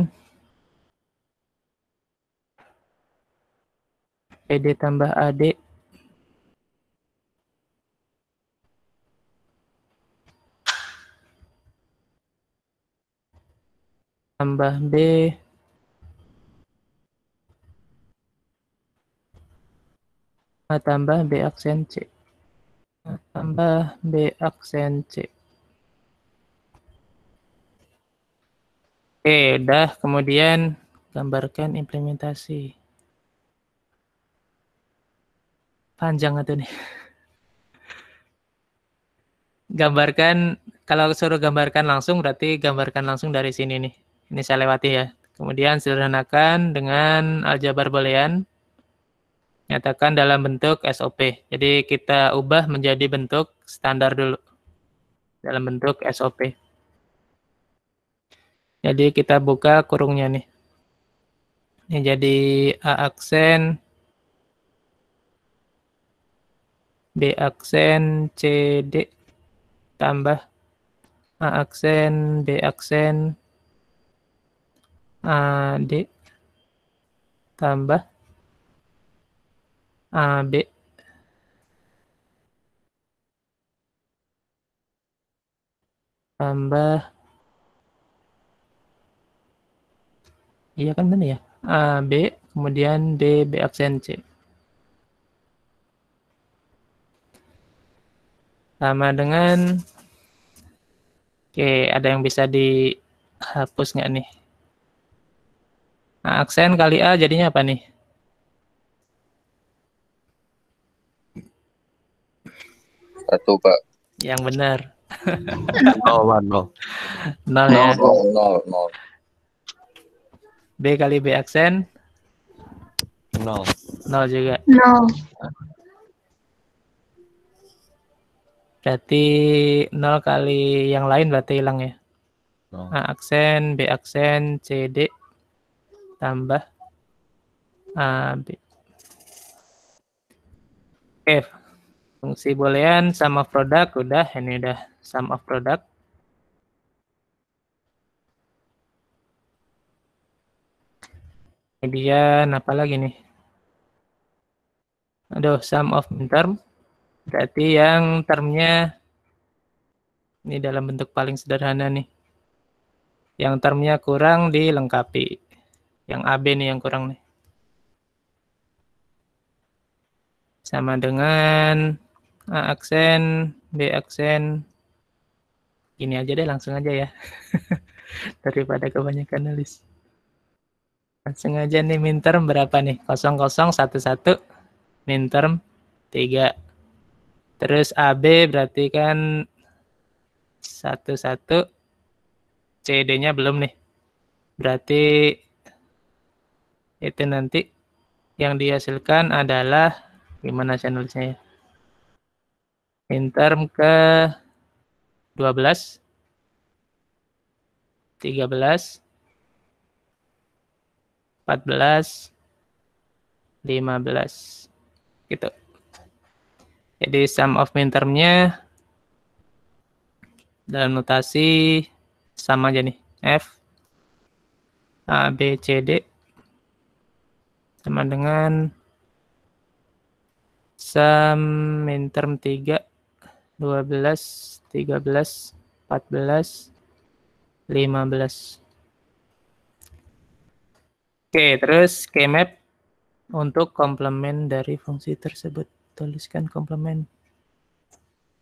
PD tambah AD. Tambah B A nah, tambah B aksen C. A nah, tambah B aksen C. Oke, dah kemudian gambarkan implementasi. Panjang atau nih. Gambarkan, kalau suruh gambarkan langsung berarti gambarkan langsung dari sini nih. Ini saya lewati ya. Kemudian sederhanakan dengan aljabar boolean nyatakan dalam bentuk SOP. Jadi kita ubah menjadi bentuk standar dulu dalam bentuk SOP. Jadi kita buka kurungnya nih. Ini jadi A aksen, B aksen, C, D, tambah A aksen, B aksen, A, D, tambah A B tambah iya kan benar ya A B kemudian D B aksen C sama dengan oke ada yang bisa dihapus nggak nih nah, aksen kali A jadinya apa nih Satu, Pak. Yang benar. nol, nol nol. Nol, ya. Nol, nol, nol. B kali B aksen. Nol. Nol juga. Nol. Berarti nol kali yang lain berarti hilang ya. A aksen, B aksen, C, D. Tambah. A, B. F. Fungsi boolean sum of product udah ini udah sum of product. Kemudian apa lagi nih? Aduh, sum of term. Berarti yang termnya ini dalam bentuk paling sederhana nih. Yang termnya kurang dilengkapi. Yang AB nih yang kurang nih. Sama dengan A aksen, B aksen. Ini aja deh langsung aja ya. Daripada kebanyakan nulis. Langsung aja nih minterm berapa nih? 0011 minterm 3. Terus AB berarti kan 11 CD-nya belum nih. Berarti itu nanti yang dihasilkan adalah gimana saya ya? Interm ke 12, 13, 14, 15. Gitu. Jadi sum of midtermnya dalam notasi sama aja nih. F, A, B, C, D. Sama dengan sum midterm 3 12, 13, 14, 15. Oke, terus kmap untuk komplement dari fungsi tersebut. Tuliskan komplement.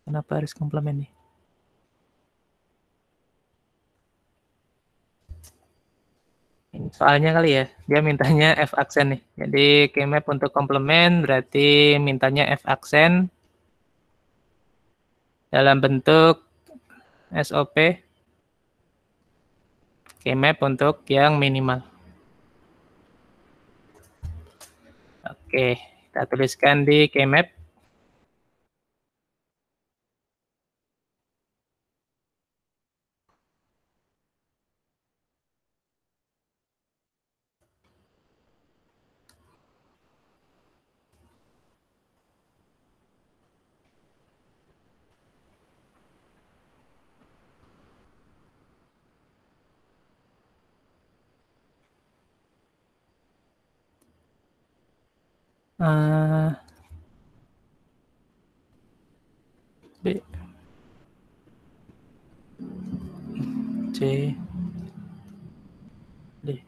Kenapa harus komplement nih? soalnya kali ya dia mintanya f aksen nih jadi kmap untuk komplement berarti mintanya f aksen dalam bentuk SOP Kmap untuk yang minimal. Oke, kita tuliskan di Kmap. Eh, B C D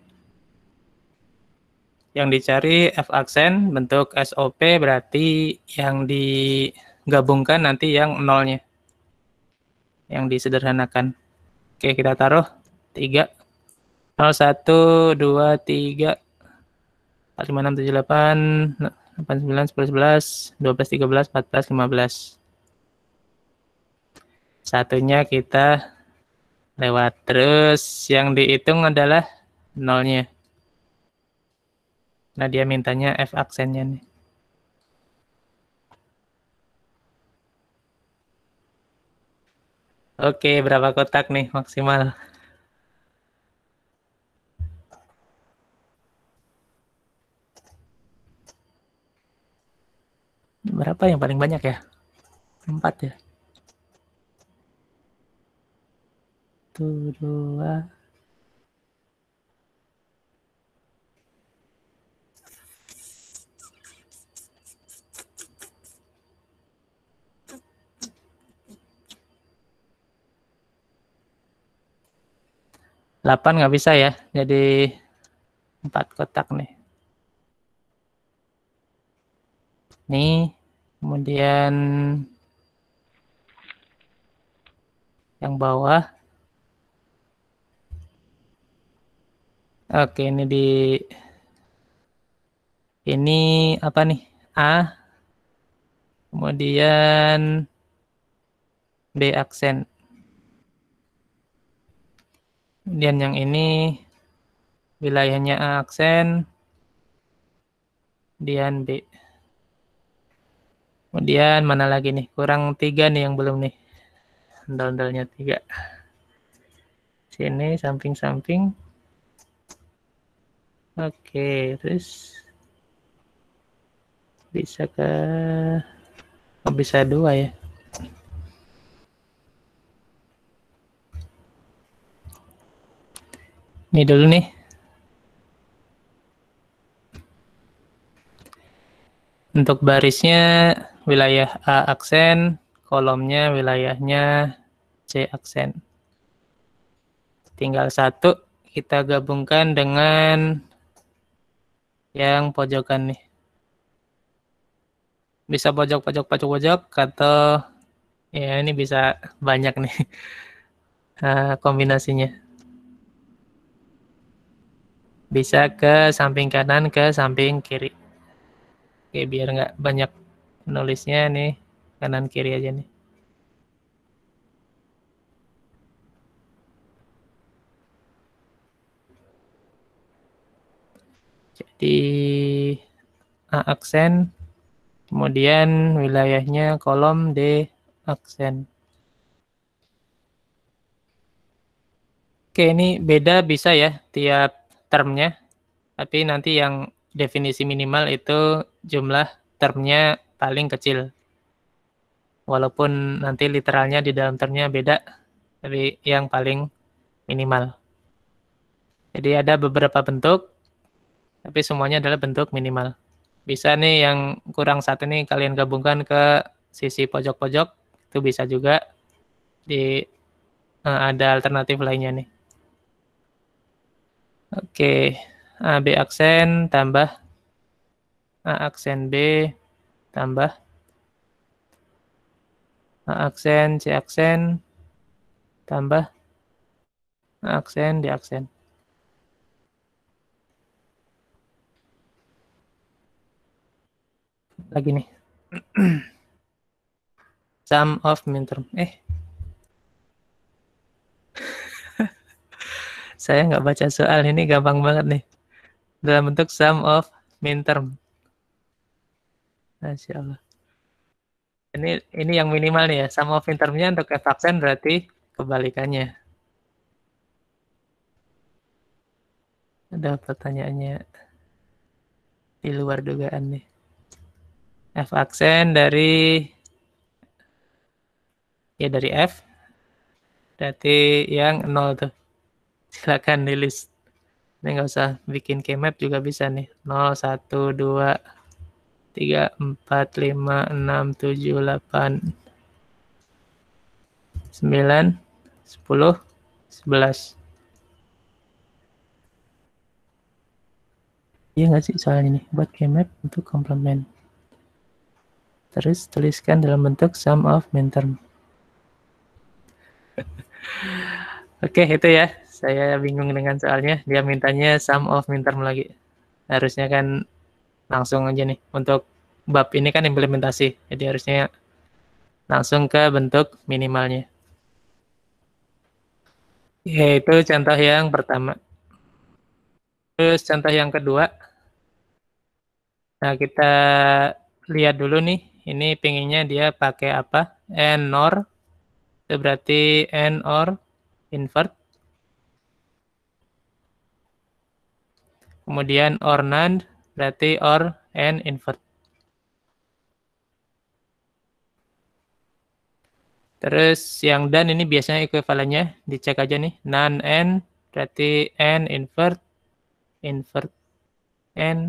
yang dicari F aksen bentuk SOP berarti yang digabungkan nanti yang nolnya yang disederhanakan oke kita taruh 3 0 1 2 3 4 5 6 7 8 8, 9, 10, 11, 12, 13, 14, 15. Satunya kita lewat. Terus yang dihitung adalah nolnya. Nah, dia mintanya F aksennya nih. Oke, berapa kotak nih maksimal? berapa yang paling banyak ya? Empat ya? Satu, dua, Delapan nggak bisa ya, jadi empat kotak nih. Ini kemudian yang bawah. Oke, ini di ini apa nih? A. Kemudian B aksen. Kemudian yang ini wilayahnya A aksen. Kemudian B. Kemudian mana lagi nih? Kurang tiga nih yang belum nih. handal tiga. Sini samping-samping. Oke, terus bisa ke oh, bisa dua ya. Ini dulu nih. Untuk barisnya wilayah A aksen, kolomnya wilayahnya C aksen. Tinggal satu, kita gabungkan dengan yang pojokan nih. Bisa pojok-pojok-pojok-pojok atau ya ini bisa banyak nih eh, kombinasinya. Bisa ke samping kanan, ke samping kiri. Oke, biar nggak banyak nulisnya nih kanan kiri aja nih. Jadi A aksen, kemudian wilayahnya kolom D aksen. Oke, ini beda bisa ya tiap termnya, tapi nanti yang definisi minimal itu jumlah termnya paling kecil. Walaupun nanti literalnya di dalam termnya beda, tapi yang paling minimal. Jadi ada beberapa bentuk, tapi semuanya adalah bentuk minimal. Bisa nih yang kurang saat ini kalian gabungkan ke sisi pojok-pojok, itu bisa juga di eh, ada alternatif lainnya nih. Oke, A, B aksen tambah A aksen B tambah A nah, aksen, C aksen, tambah A nah, aksen, D aksen. Lagi nih. Sum of midterm. Eh. Saya nggak baca soal ini gampang banget nih. Dalam bentuk sum of midterm. Masya Allah. Ini ini yang minimal nih ya. Sama of termnya untuk aksen berarti kebalikannya. Ada pertanyaannya di luar dugaan nih. F aksen dari ya dari F berarti yang nol tuh silakan di list ini nggak usah bikin k-map juga bisa nih 0 1 2 tiga, empat, lima, enam, tujuh, delapan, sembilan, sepuluh, sebelas. Iya nggak sih soal ini? Buat k-map untuk komplement. Terus tuliskan dalam bentuk sum of minterm. Oke, okay, itu ya. Saya bingung dengan soalnya. Dia mintanya sum of midterm lagi. Harusnya kan langsung aja nih untuk bab ini kan implementasi jadi harusnya langsung ke bentuk minimalnya yaitu contoh yang pertama terus contoh yang kedua nah kita lihat dulu nih ini pinginnya dia pakai apa and nor itu berarti and or invert kemudian or berarti or and invert. Terus yang dan ini biasanya ekuivalennya dicek aja nih non and berarti and invert invert n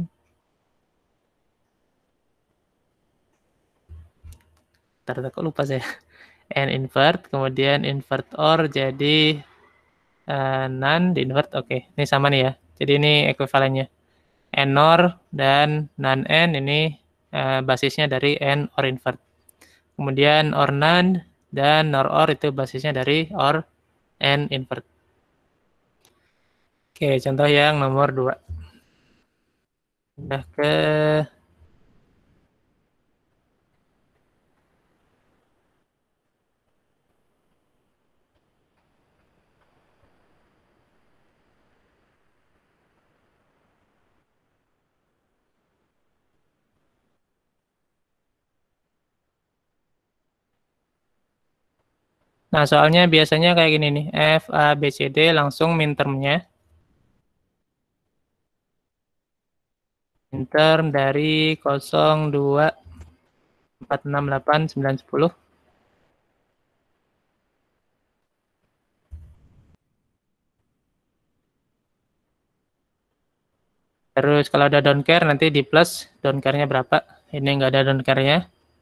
Ntar kok lupa sih n invert, kemudian invert or jadi uh, di invert, oke. Okay. Ini sama nih ya. Jadi ini ekuivalennya. NOR dan non-N ini uh, basisnya dari N or invert. Kemudian OR NAND dan NOR OR itu basisnya dari OR AND invert. Oke, contoh yang nomor 2. Udah ke Nah, soalnya biasanya kayak gini nih, F, A, B, C, D langsung mintermnya. Minterm dari 0, 2, 4, 6, 8, 9, 10. Terus kalau ada down care nanti di plus down care-nya berapa? Ini nggak ada down care-nya.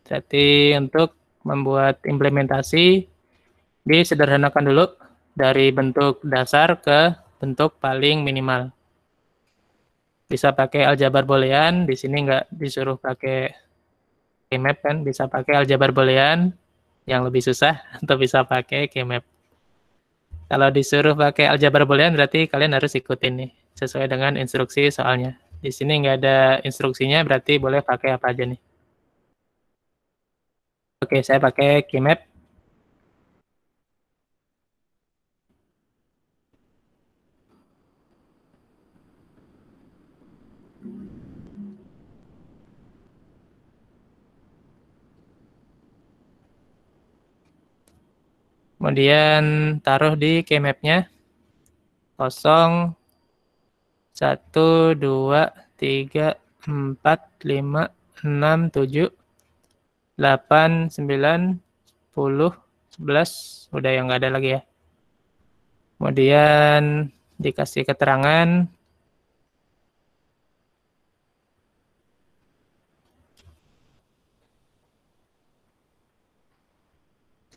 Jadi untuk membuat implementasi disederhanakan dulu dari bentuk dasar ke bentuk paling minimal. Bisa pakai aljabar boolean, di sini nggak disuruh pakai kmap kan, bisa pakai aljabar boolean yang lebih susah atau bisa pakai kmap. Kalau disuruh pakai aljabar boolean berarti kalian harus ikutin nih sesuai dengan instruksi soalnya. Di sini nggak ada instruksinya berarti boleh pakai apa aja nih. Oke, saya pakai kmap Kemudian taruh di keymapnya. kosong satu dua tiga empat lima enam tujuh delapan sembilan sepuluh sebelas Udah yang nggak ada lagi ya. Kemudian dikasih keterangan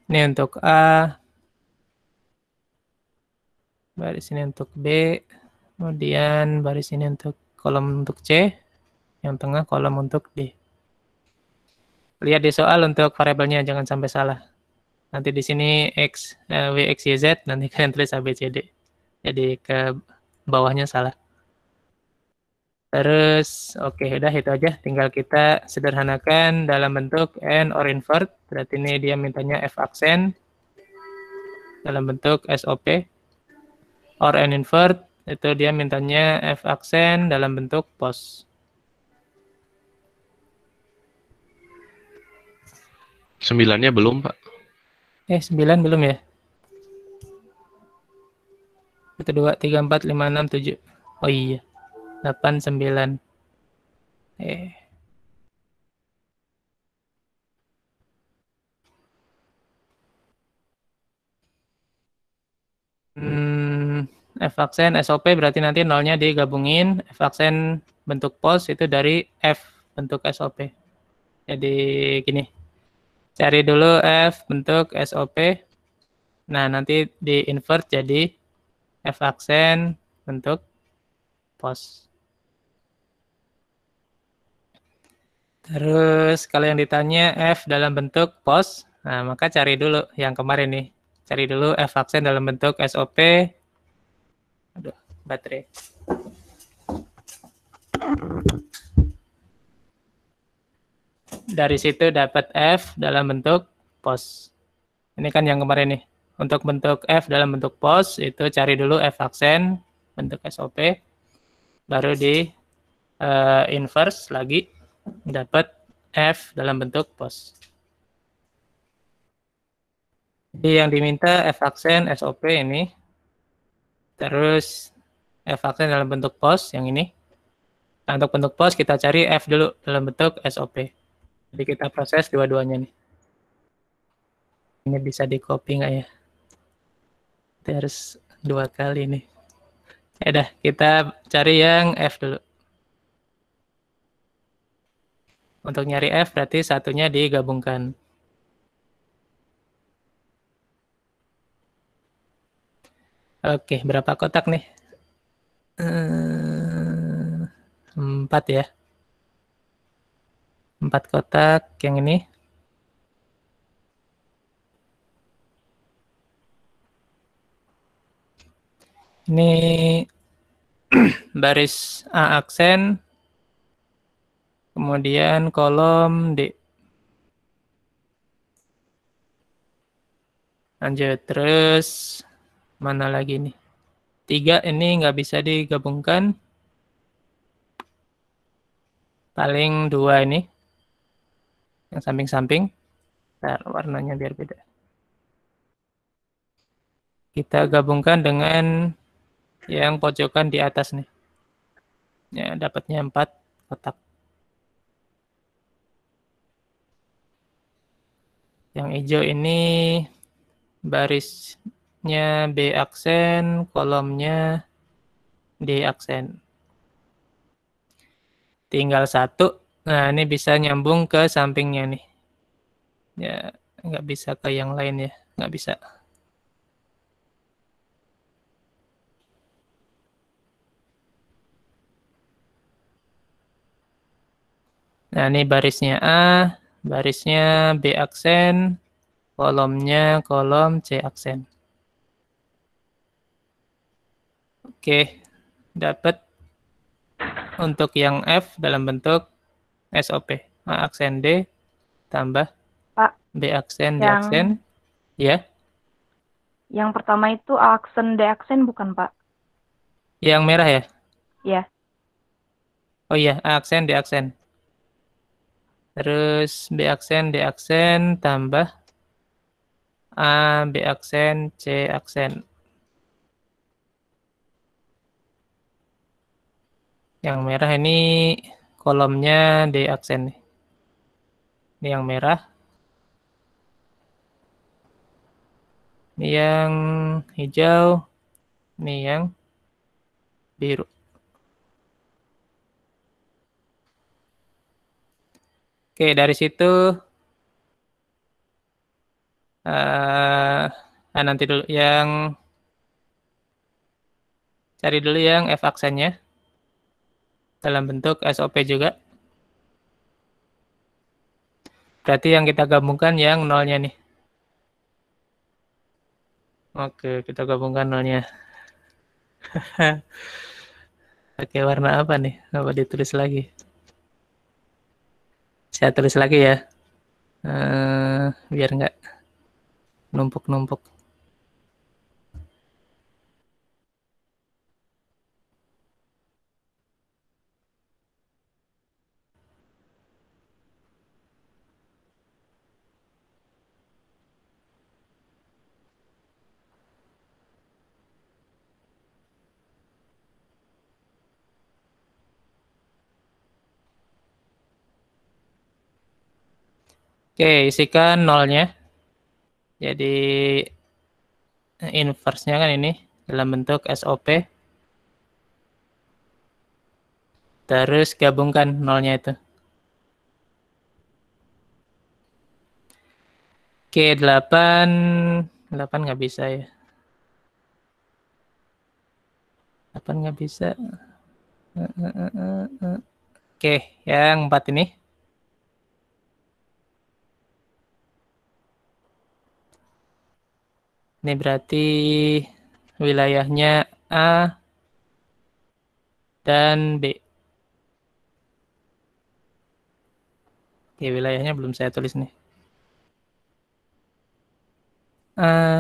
Ini untuk A. Baris ini untuk B. Kemudian baris ini untuk kolom untuk C. Yang tengah kolom untuk D. Lihat di soal untuk variabelnya jangan sampai salah. Nanti di sini X, eh, W, X, Y, Z. Nanti kalian tulis A, B, C, D. Jadi ke bawahnya salah. Terus oke okay, udah itu aja tinggal kita sederhanakan dalam bentuk n or invert. Berarti ini dia mintanya f aksen dalam bentuk SOP or n invert itu dia mintanya f aksen dalam bentuk pos. Sembilannya belum, Pak. Eh, sembilan belum ya? Satu, dua, tiga, empat, lima, enam, tujuh. Oh iya delapan sembilan eh hmm, f aksen SOP berarti nanti nolnya digabungin f aksen bentuk pos itu dari f bentuk SOP jadi gini cari dulu f bentuk SOP nah nanti di invert jadi f aksen bentuk pos Terus kalau yang ditanya F dalam bentuk POS, nah maka cari dulu yang kemarin nih. Cari dulu F vaksin dalam bentuk SOP. Aduh, baterai. Dari situ dapat F dalam bentuk POS. Ini kan yang kemarin nih. Untuk bentuk F dalam bentuk POS itu cari dulu F vaksin bentuk SOP. Baru di uh, inverse lagi dapat F dalam bentuk pos. Jadi yang diminta F aksen SOP ini. Terus F aksen dalam bentuk pos yang ini. Nah, untuk bentuk pos kita cari F dulu dalam bentuk SOP. Jadi kita proses dua-duanya nih. Ini bisa di copy nggak ya? Terus dua kali nih. Ya udah, kita cari yang F dulu. Untuk nyari F berarti satunya digabungkan. Oke, berapa kotak nih? Eh, empat ya. Empat kotak yang ini. Ini baris A aksen, Kemudian kolom D. Lanjut, terus mana lagi nih? Tiga ini nggak bisa digabungkan. Paling dua ini. Yang samping-samping. warnanya biar beda. Kita gabungkan dengan yang pojokan di atas nih. Ya, dapatnya empat kotak. Yang hijau ini barisnya B aksen, kolomnya D aksen. Tinggal satu. Nah, ini bisa nyambung ke sampingnya nih. Ya, nggak bisa ke yang lain ya. Nggak bisa. Nah, ini barisnya A, barisnya B aksen, kolomnya kolom C aksen. Oke, dapat untuk yang F dalam bentuk SOP. A aksen D tambah Pak, B aksen, D aksen. Ya. Yang pertama itu A aksen, D aksen bukan, Pak? Yang merah ya? Iya. Oh iya, A aksen, D aksen. Terus B aksen, D aksen, tambah A, B aksen, C aksen. Yang merah ini kolomnya D aksen. Ini yang merah. Ini yang hijau. Ini yang biru. Oke, dari situ uh, nanti dulu yang cari dulu yang f aksennya dalam bentuk SOP juga. Berarti yang kita gabungkan yang nolnya nih. Oke, kita gabungkan nolnya. Oke, warna apa nih? Apa ditulis lagi? Saya tulis lagi ya, uh, biar nggak numpuk-numpuk. Oke, isikan nolnya. Jadi inverse-nya kan ini dalam bentuk SOP. Terus gabungkan nolnya itu. Oke, 8 8 nggak bisa ya. 8 nggak bisa. Oke, yang 4 ini. Ini berarti wilayahnya A dan B. Oke, wilayahnya belum saya tulis nih. Uh,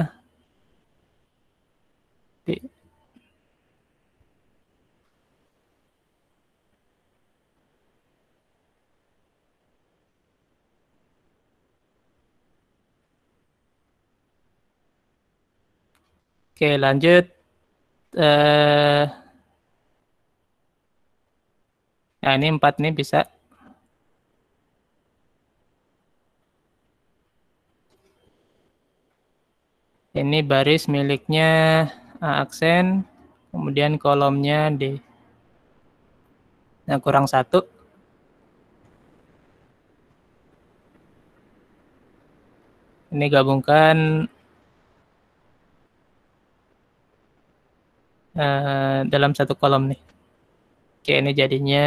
Oke, lanjut. Uh, nah, ini empat nih bisa. Ini baris miliknya A aksen, kemudian kolomnya D. Nah, kurang satu. Ini gabungkan uh, dalam satu kolom nih. Oke, ini jadinya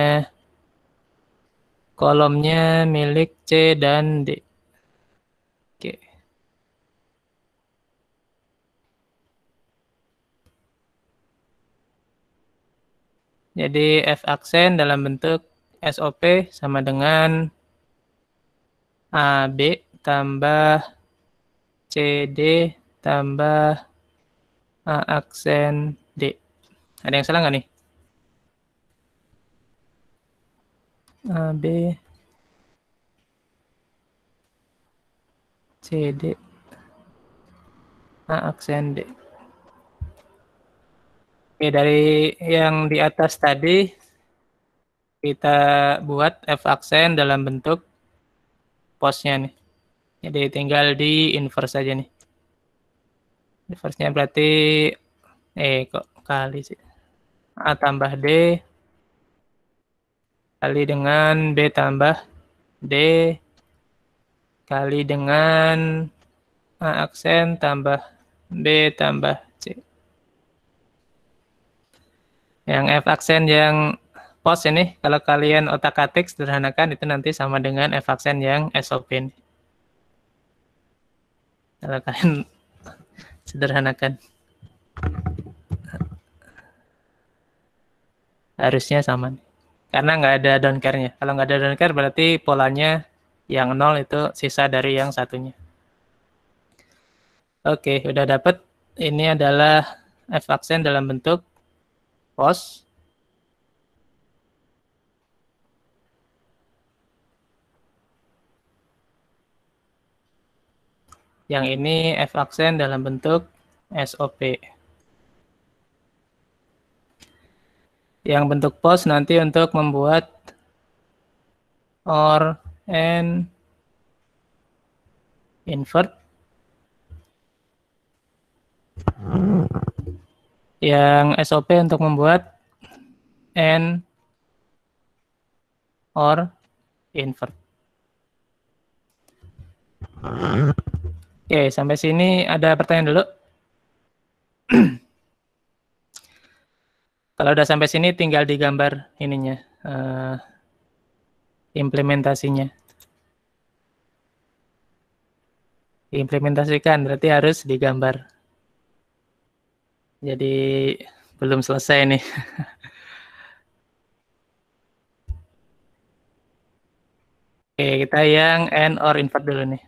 kolomnya milik C dan D. Oke. Jadi F aksen dalam bentuk SOP sama dengan AB tambah CD tambah A aksen ada yang salah nggak nih? A, B, C, D, A, aksen D. Oke, dari yang di atas tadi, kita buat F aksen dalam bentuk posnya nih. Jadi tinggal di inverse aja nih. Inverse-nya berarti, eh kok kali sih. A tambah D kali dengan B tambah D kali dengan A aksen tambah B tambah C. Yang F aksen yang pos ini, kalau kalian otak-atik sederhanakan itu nanti sama dengan F aksen yang SOP ini. Kalau kalian sederhanakan. harusnya sama karena nggak ada down nya kalau nggak ada down berarti polanya yang nol itu sisa dari yang satunya oke udah dapet ini adalah f aksen dalam bentuk pos yang ini f aksen dalam bentuk SOP. yang bentuk pos nanti untuk membuat or and invert yang SOP untuk membuat and or invert. Oke, sampai sini ada pertanyaan dulu. Kalau udah sampai sini tinggal digambar ininya uh, implementasinya. Implementasikan berarti harus digambar. Jadi belum selesai nih. Oke, kita yang and or invert dulu nih.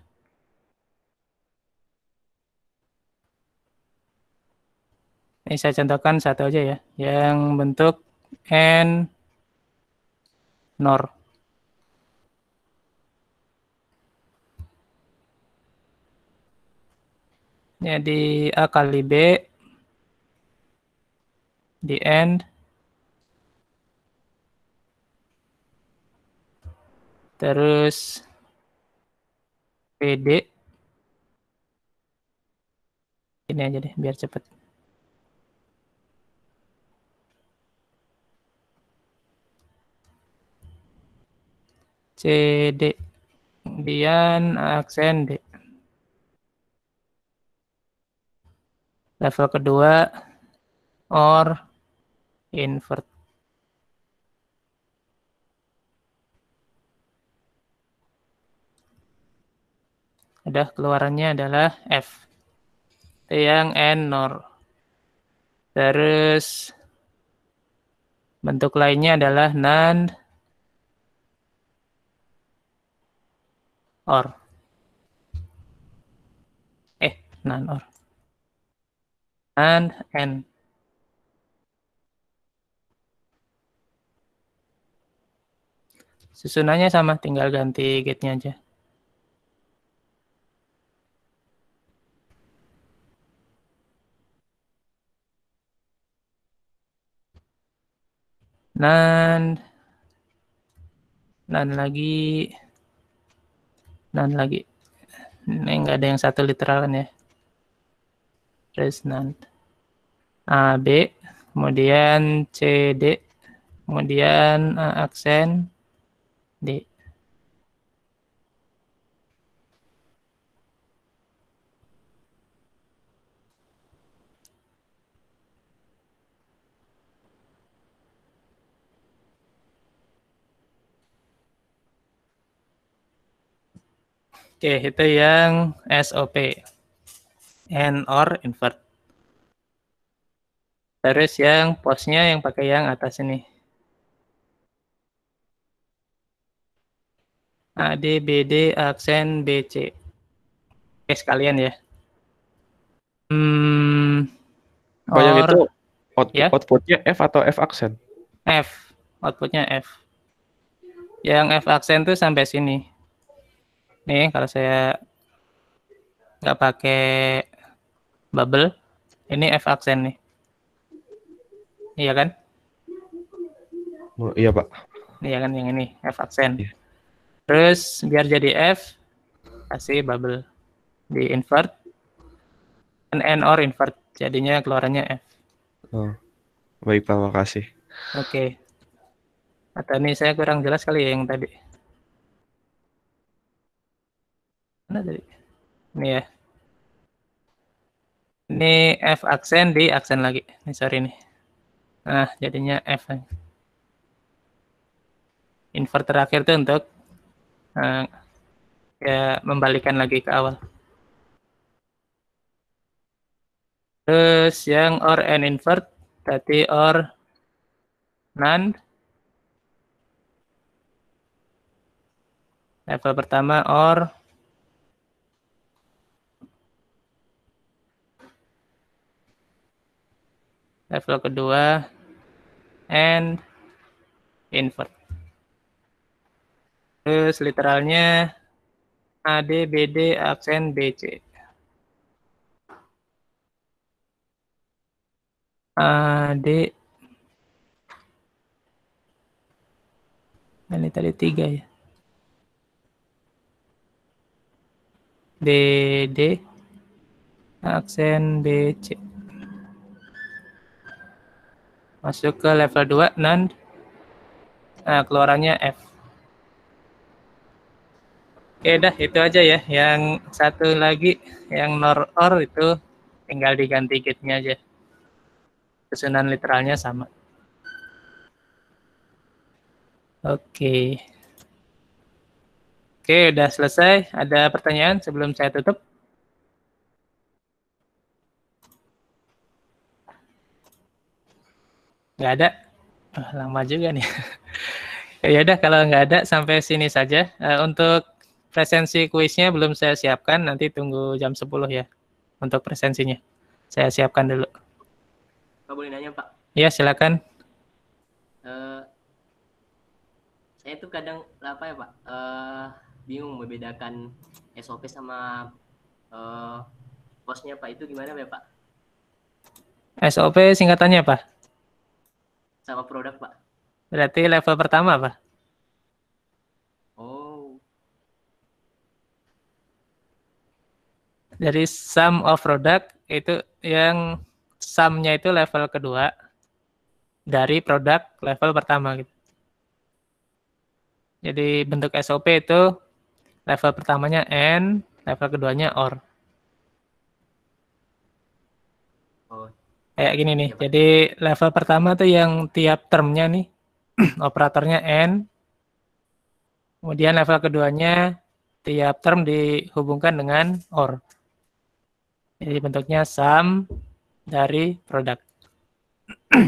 Ini saya contohkan satu aja ya, yang bentuk n nor. Ya, di A kali B di n terus PD ini aja deh biar cepet C D, Kemudian aksen D. Level kedua, or invert. Ada keluarannya adalah F. yang N nor. Terus bentuk lainnya adalah NAND. or eh non or and n susunannya sama tinggal ganti gate-nya aja nan nan lagi none lagi ini nggak ada yang satu literal kan ya none. A B kemudian C D kemudian A aksen D Oke, itu yang SOP. NOR or invert. Terus yang posnya yang pakai yang atas ini. AD, BD, aksen, BC. Oke, sekalian ya. Hmm, or, itu out, ya? outputnya F atau F aksen? F, outputnya F. Yang F aksen tuh sampai sini nih kalau saya nggak pakai bubble ini F aksen nih iya kan oh, iya pak iya kan yang ini F aksen iya. terus biar jadi F kasih bubble di invert N, N or invert jadinya keluarannya F oh, baik pak makasih oke okay. atau ini saya kurang jelas kali ya yang tadi mana tadi? Ini ya. Ini F aksen di aksen lagi. Ini sorry nih. Nah, jadinya F. Invert terakhir itu untuk uh, ya membalikan lagi ke awal. Terus yang or and invert tadi or none level pertama or level kedua and invert terus literalnya AD BD aksen BC AD nah, ini tadi tiga ya Dd aksen BC masuk ke level 2 non nah, keluarannya F oke dah itu aja ya yang satu lagi yang nor or itu tinggal diganti kitnya aja susunan literalnya sama oke oke udah selesai ada pertanyaan sebelum saya tutup Nggak ada. lama juga nih. ya udah kalau nggak ada sampai sini saja. Uh, untuk presensi kuisnya belum saya siapkan, nanti tunggu jam 10 ya untuk presensinya. Saya siapkan dulu. Pak boleh nanya Pak? Iya silakan. Uh, saya tuh kadang apa ya Pak uh, bingung membedakan SOP sama uh, posnya Pak itu gimana ya Pak? SOP singkatannya apa? sama produk, Pak. Berarti level pertama, Pak? Oh. Dari sum of product itu yang sumnya itu level kedua dari produk level pertama gitu. Jadi bentuk SOP itu level pertamanya N, level keduanya OR. Kayak gini nih. Iya, jadi level pertama tuh yang tiap termnya nih operatornya n. Kemudian level keduanya tiap term dihubungkan dengan or. Jadi bentuknya sum dari produk.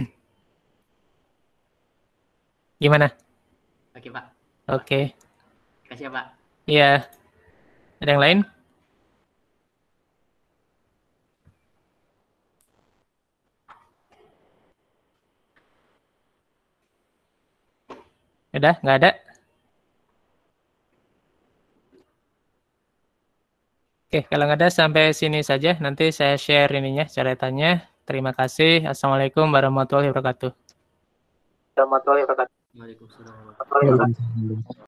Gimana? Oke, Pak. Oke. Okay. Kasih, ya, Pak. Iya. Ada yang lain? Udah, nggak ada. Oke, kalau nggak ada sampai sini saja. Nanti saya share ininya, ceritanya. Terima kasih. Assalamualaikum warahmatullahi wabarakatuh. Warahmatullahi wabarakatuh.